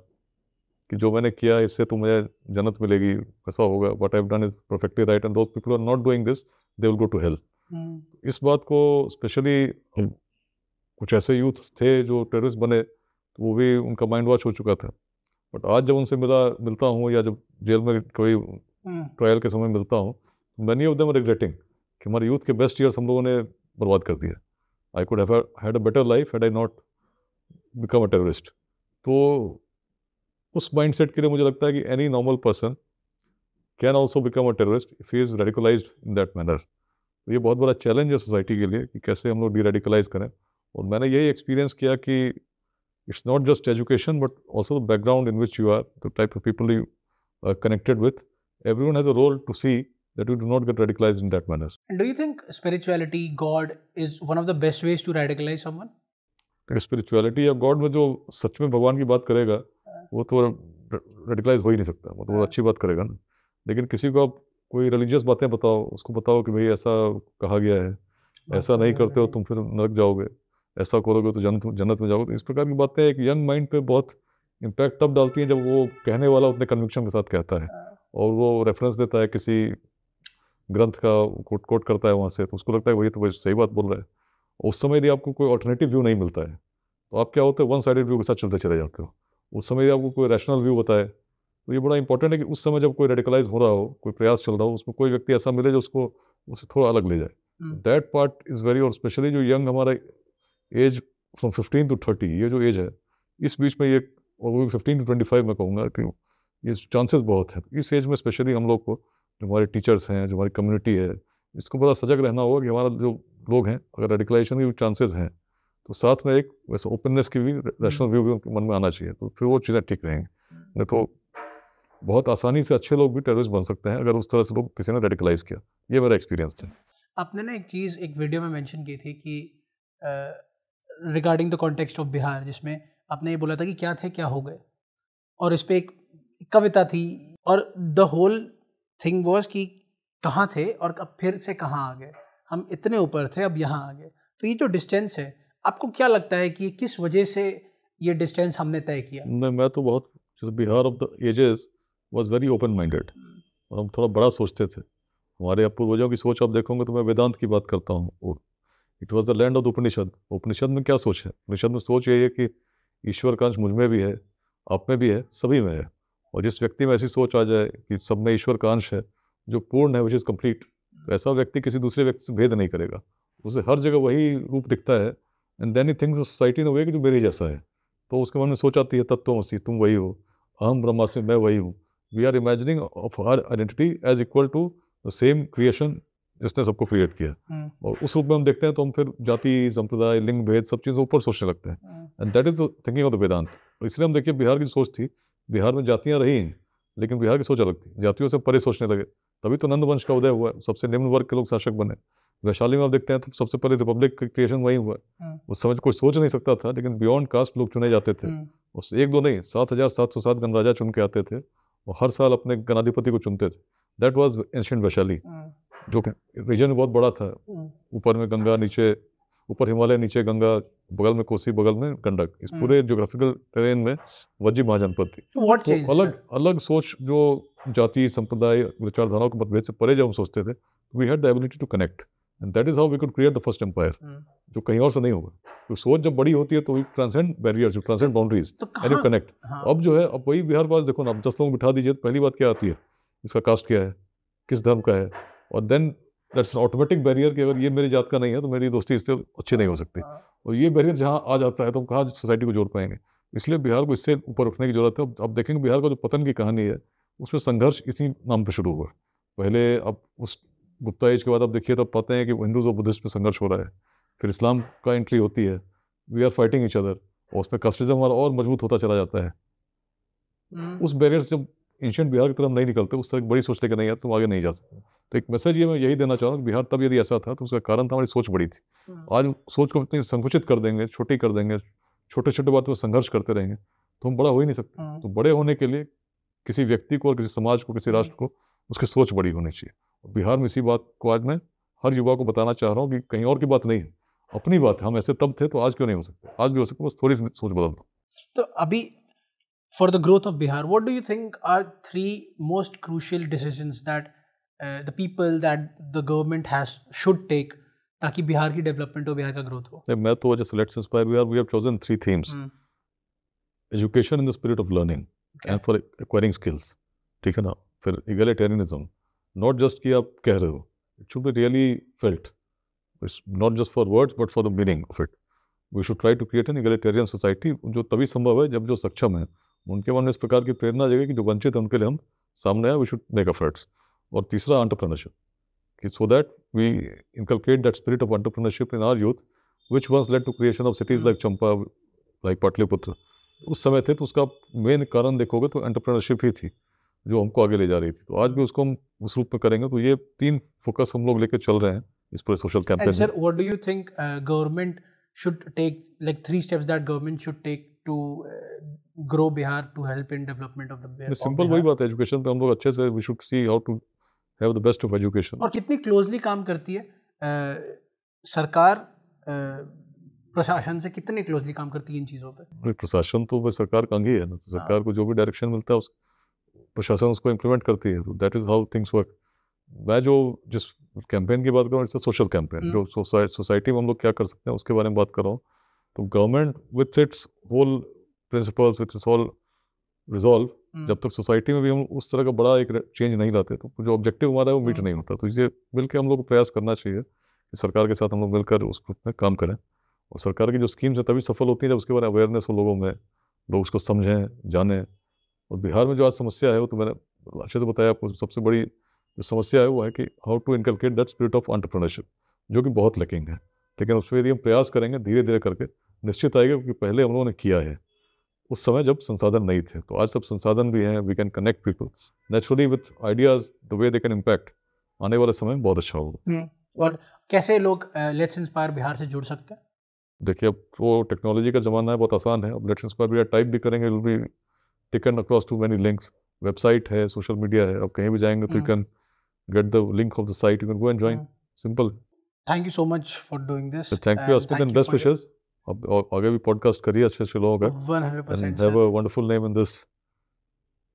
कि जो मैंने किया इससे तो मुझे जन्नत मिलेगी ऐसा होगा what I done is perfectly right and those people are not doing this they will go to hell hmm. इस बात को स्पेशली कुछ ऐसे यूथ थे जो टेररिस्ट बने तो वो भी उनका माइंड वॉश हो चुका था बट आज जब उनसे मिला मिलता हूँ या जब जेल में कोई हम्म। ट्रायल के समय मिलता हूँ मैनी ऑफ देम रिग्रेटिंग कि हमारे यूथ के बेस्ट ईयर्स हम लोगों ने बर्बाद कर दिया I could had a better life had I not become a terrorist तो उस माइंड सेट के लिए मुझे लगता है कि any normal person can also become a terrorist if he is radicalize in that manner ये बहुत बड़ा चैलेंज है सोसाइटी के लिए कि कैसे हम लोग डी रेडिकलाइज करें और मैंने यही एक्सपीरियंस किया कि it's not just education but also the background in which you are the type of people you connected with everyone has a role to see that you do not get radicalized in that manner. And do you think spirituality, God, is one of the best ways to radicalize spirituality या god में जो सच में भगवान की बात करेगा हाँ। वो तो रेडिकलाइज हो ही नहीं सकता मतलब अच्छी बात करेगा ना लेकिन किसी को आप कोई रिलीजियस बातें बताओ उसको बताओ कि भाई ऐसा कहा गया है ऐसा नहीं करते हो तुम फिर नरक जाओगे ऐसा करोगे तो जन्नत जन्नत में जाओगे तो इस प्रकार की बातें एक यंग माइंड पे बहुत इम्पैक्ट तब डालती हैं जब वो कहने वाला उतने कन्विक्शन के साथ कहता है हाँ। और वो रेफरेंस देता है किसी ग्रंथ का कोट कोट करता है वहाँ से तो उसको लगता है वही तो वही सही बात बोल रहा है उस समय यदि आपको कोई ऑल्टरनेटिव व्यू नहीं मिलता है तो आप क्या होते हो वन साइडेड व्यू के साथ चलते चले जाते हो उस समय यदि आपको कोई रैशनल व्यू बताए तो ये बड़ा इंपॉर्टेंट है कि उस समय जब कोई रेडिकलाइज हो रहा हो कोई प्रयास चल रहा हो उसमें कोई व्यक्ति ऐसा मिले जो उसको उससे थोड़ा अलग ले जाए दैट पार्ट इज़ वेरी और स्पेशली जो यंग हमारा age from fifteen to thirty ये जो एज है इस बीच में ये और वो फिफ्टीन टू ट्वेंटी फाइव में कहूँगा कि ये चांसेस बहुत हैं इस एज में स्पेशली हम लोग को जो हमारे टीचर्स हैं जो हमारी कम्युनिटी है इसको बड़ा सजग रहना होगा कि हमारा जो लोग हैं अगर रेडिकलाइजेशन के चांसेस हैं तो साथ में एक वैसे ओपननेस की भी रैशनल हम्म। व्यू भी उनके मन में आना चाहिए तो फिर वो चीज़ें ठीक रहेंगी हम्म। नहीं तो बहुत आसानी से अच्छे लोग भी टेररिस्ट बन सकते हैं अगर उस तरह से लोग किसी ने रेडिकलाइज किया ये मेरा एक्सपीरियंस था आपने ना एक चीज़ एक वीडियो में मेंशन की थी कि regarding the context of Bihar जिसमें आपने ये बोला था कि क्या थे क्या हो गए और इस पर एक कविता थी और द होल थिंग वॉज कि कहाँ थे और अब फिर से कहाँ आ गए हम इतने ऊपर थे अब यहाँ आ गए तो ये जो डिस्टेंस है आपको क्या लगता है कि किस वजह से ये डिस्टेंस हमने तय किया नहीं मैं तो बहुत Bihar of the ages was very open minded और हम थोड़ा बड़ा सोचते थे हमारे पूर्वजों की सोच आप देखोगे तो मैं वेदांत की बात करता हूँ और it was the land of Upanishad Upanishad में क्या सोच है उपनिषद में सोच यही है कि ईश्वर का अंश मुझ में भी है आप में भी है सभी में है और जिस व्यक्ति में ऐसी सोच आ जाए कि सब में ईश्वर का अंश है जो पूर्ण है विच इज़ कम्प्लीट ऐसा व्यक्ति किसी दूसरे व्यक्ति से भेद नहीं करेगा उसे हर जगह वही रूप दिखता है and then he things society ने वे कि जो मेरे जैसा है तो उसके मन में सोच आती है तत्व से तुम वही हो अहम ब्रह्मास्मि मैं वही हूँ वी आर इमेजिनिंग ऑफ हर identity as equal to the same creation जिसने सबको क्रिएट किया hmm. और उस रूप में हम देखते हैं तो हम फिर जाति संप्रदाय लिंग भेद सब चीज़ों ऊपर सोचने लगते हैं and that is thinking of the Vedanta इसलिए हम देखिए बिहार की सोच थी बिहार में जातियाँ रही हैं लेकिन बिहार की सोच अलग थी जातियों से परे सोचने लगे तभी तो नंद वंश का उदय हुआ सबसे निम्न वर्ग के लोग शासक बने वैशाली में आप देखते हैं तो सबसे पहले रिपब्लिक क्रिएशन वहीं हुआ hmm. उस समय कोई सोच नहीं सकता था लेकिन बियॉन्ड कास्ट लोग चुने जाते थे उस hmm. एक दो नहीं सात हजार सात सौ सात गणराजा चुन के आते थे वो हर साल अपने गणाधिपति को चुनते थे दैट वॉज एंशेंट वैशाली जो रीजन बहुत बड़ा था हाँ। ऊपर में गंगा नीचे ऊपर हिमालय नीचे गंगा बगल में कोसी बगल में गंडक इस हाँ। पूरे जोग्राफिकल टेरेन में वज्जी महाजनपद थी तो, तो अलग अलग सोच जो जाति संप्रदाय विचारधाराओं के मतभेद से परे जब हम सोचते थे we had the ability to connect and that is how we could create the first empire जो कहीं और से नहीं होगा तो सोच जब बड़ी होती है तो transcend barriers you transcend boundaries and you connect अब जो है अब वही बिहार पास देखो ना अब दस लोग बिठा दीजिए तो पहली बात क्या आती है इसका कास्ट क्या है किस धर्म का है और देन दैट्स ऑटोमेटिक बैरियर कि अगर ये मेरी जात का नहीं है तो मेरी दोस्ती इससे अच्छी नहीं हो सकती हाँ। और ये बैरियर जहाँ आ जाता है तो हम कहाँ सोसाइटी को जोड़ पाएंगे इसलिए बिहार को इससे ऊपर उठने की जरूरत है अब देखेंगे बिहार का जो पतन की कहानी है उसमें संघर्ष इसी नाम पर शुरू हुआ पहले अब उस गुप्ता एज के बाद आप देखिए तब तो पाते हैं कि हिंदूज और बुद्धिस्ट में संघर्ष हो रहा है फिर इस्लाम का एंट्री होती है we are fighting each other और उसमें कस्टिज्म हमारा और मजबूत होता चला जाता है हम्म। उस बैरियर से जब एंशियंट बिहार की तरफ नहीं निकलते उस तरह बड़ी सोच लेकर नहीं यार तुम आगे नहीं जा सकते तो एक मैसेज ये मैं यही देना चाह रहा हूँ बिहार तब यदि ऐसा था तो उसका कारण था हमारी सोच बड़ी थी हम्म। आज सोच को इतनी संकुचित कर देंगे छोटी कर देंगे छोटे छोटे बातों में संघर्ष करते रहेंगे तो हम बड़ा हो ही नहीं सकते हम्म। तो बड़े होने के लिए किसी व्यक्ति को और किसी समाज को किसी राष्ट्र को उसकी सोच बड़ी होनी चाहिए बिहार में इसी बात को आज मैं हर युवा को बताना चाह रहा हूँ कि कहीं और की बात नहीं है अपनी बात है हम ऐसे तब थे तो आज क्यों नहीं हो सकते आज भी हो सकते बस थोड़ी सी सोच बदल दो तो अभी for the growth of Bihar what do you think are three most crucial decision that the people that the government has should take ताकि बिहार की डेवलपमेंट हो बिहार का ग्रोथ हो नहीं, मैं तो as select inspire Bihar we have chosen three themes education in the spirit of learning and for acquiring skills ठीक है ना फिर इगलेटेरियनिज्म नॉट जस्ट कि आप कह रहे हो it should be really felt it's not just for words but for the meaning of it we should try to create an egalitarian society जो तभी संभव है जब जो सक्षम है उनके मन में इस प्रकार की प्रेरणा जाएगी कि जो वंचित है उनके लिए हम सामने आए वी शुड मेक एफर्ट्स और तीसरा ऑन्टरप्रनरशिप कि so that we inculcate that spirit of entrepreneurship in our youth which once led to creation of cities like Champa like Pataliputra उस समय थे तो उसका मेन कारण देखोगे तो एंटरप्रेनरशिप ही थी जो हमको आगे ले जा रही थी तो आज भी उसको हम उस रूप में करेंगे तो ये तीन फोकस हम लोग लेकर चल रहे हैं इस पूरे social campaign sir what do you think government should take like three steps that government should take to grow Bihar to help in development of of simple वही बात है एजुकेशन पे हम लोग अच्छे से we should see how to have the best of education और कितनी क्लोजली काम करती है uh, सरकार uh, प्रशासन से कितने क्लोजली काम करती है इन चीज़ों पे प्रशासन तो वह सरकार का अंग ही है ना तो हाँ। सरकार को जो भी डायरेक्शन मिलता है उस प्रशासन उसको इम्प्लीमेंट करती है तो that is how things work मैं जो जिस कैंपेन की बात करूँ इट्स अ सोशल कैंपेन जो सोसाइटी में हम लोग क्या कर सकते हैं उसके बारे में बात कर रहा हूँ तो government with its whole principles with its whole resolve जब तक सोसाइटी में भी हम उस तरह का बड़ा एक चेंज नहीं लाते तो जो ऑब्जेक्टिव हमारा है वो मीट हम्म। नहीं होता तो ये मिलकर हम लोग को प्रयास करना चाहिए कि सरकार के साथ हम लोग मिलकर उस ग्रुप में काम करें और सरकार की जो स्कीम्स है तभी सफल होती है जब उसके बारे में अवेयरनेस हो लोगों में लोग उसको समझें जानें और बिहार में जो आज समस्या है वो तो मैंने अच्छे से बताया आपको सबसे बड़ी जो समस्या है वो है कि how to inculcate that spirit of entrepreneurship जो कि बहुत लैकिंग है लेकिन उसमें यदि हम प्रयास करेंगे धीरे धीरे करके निश्चित आएगा क्योंकि पहले हम लोगों ने किया है उस समय जब संसाधन नहीं थे तो आज सब संसाधन भी हैं we can connect people naturally with ideas the way they can impact आने वाले समय में बहुत अच्छा होगा हम्म, और कैसे लोग लेट्स इंस्पायर बिहार से जुड़ सकते हैं देखिए अब वो टेक्नोलॉजी का ज़माना है बहुत आसान है अब लेट्स इंस्पायर बिहार टाइप भी करेंगे will be taken across to many links website है सोशल मीडिया है आप कहीं भी जाएंगे तो you can get the link of the site you can go and join simple thank you so much for doing this thank you Asmit and best wishes अब आगे भी पॉडकास्ट करिए अच्छे अच्छे लोग का and have a wonderful name in this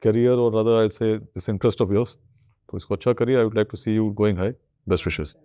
career और other I say this interest of yours तो इसको अच्छा करिए I would like to see you going high best wishes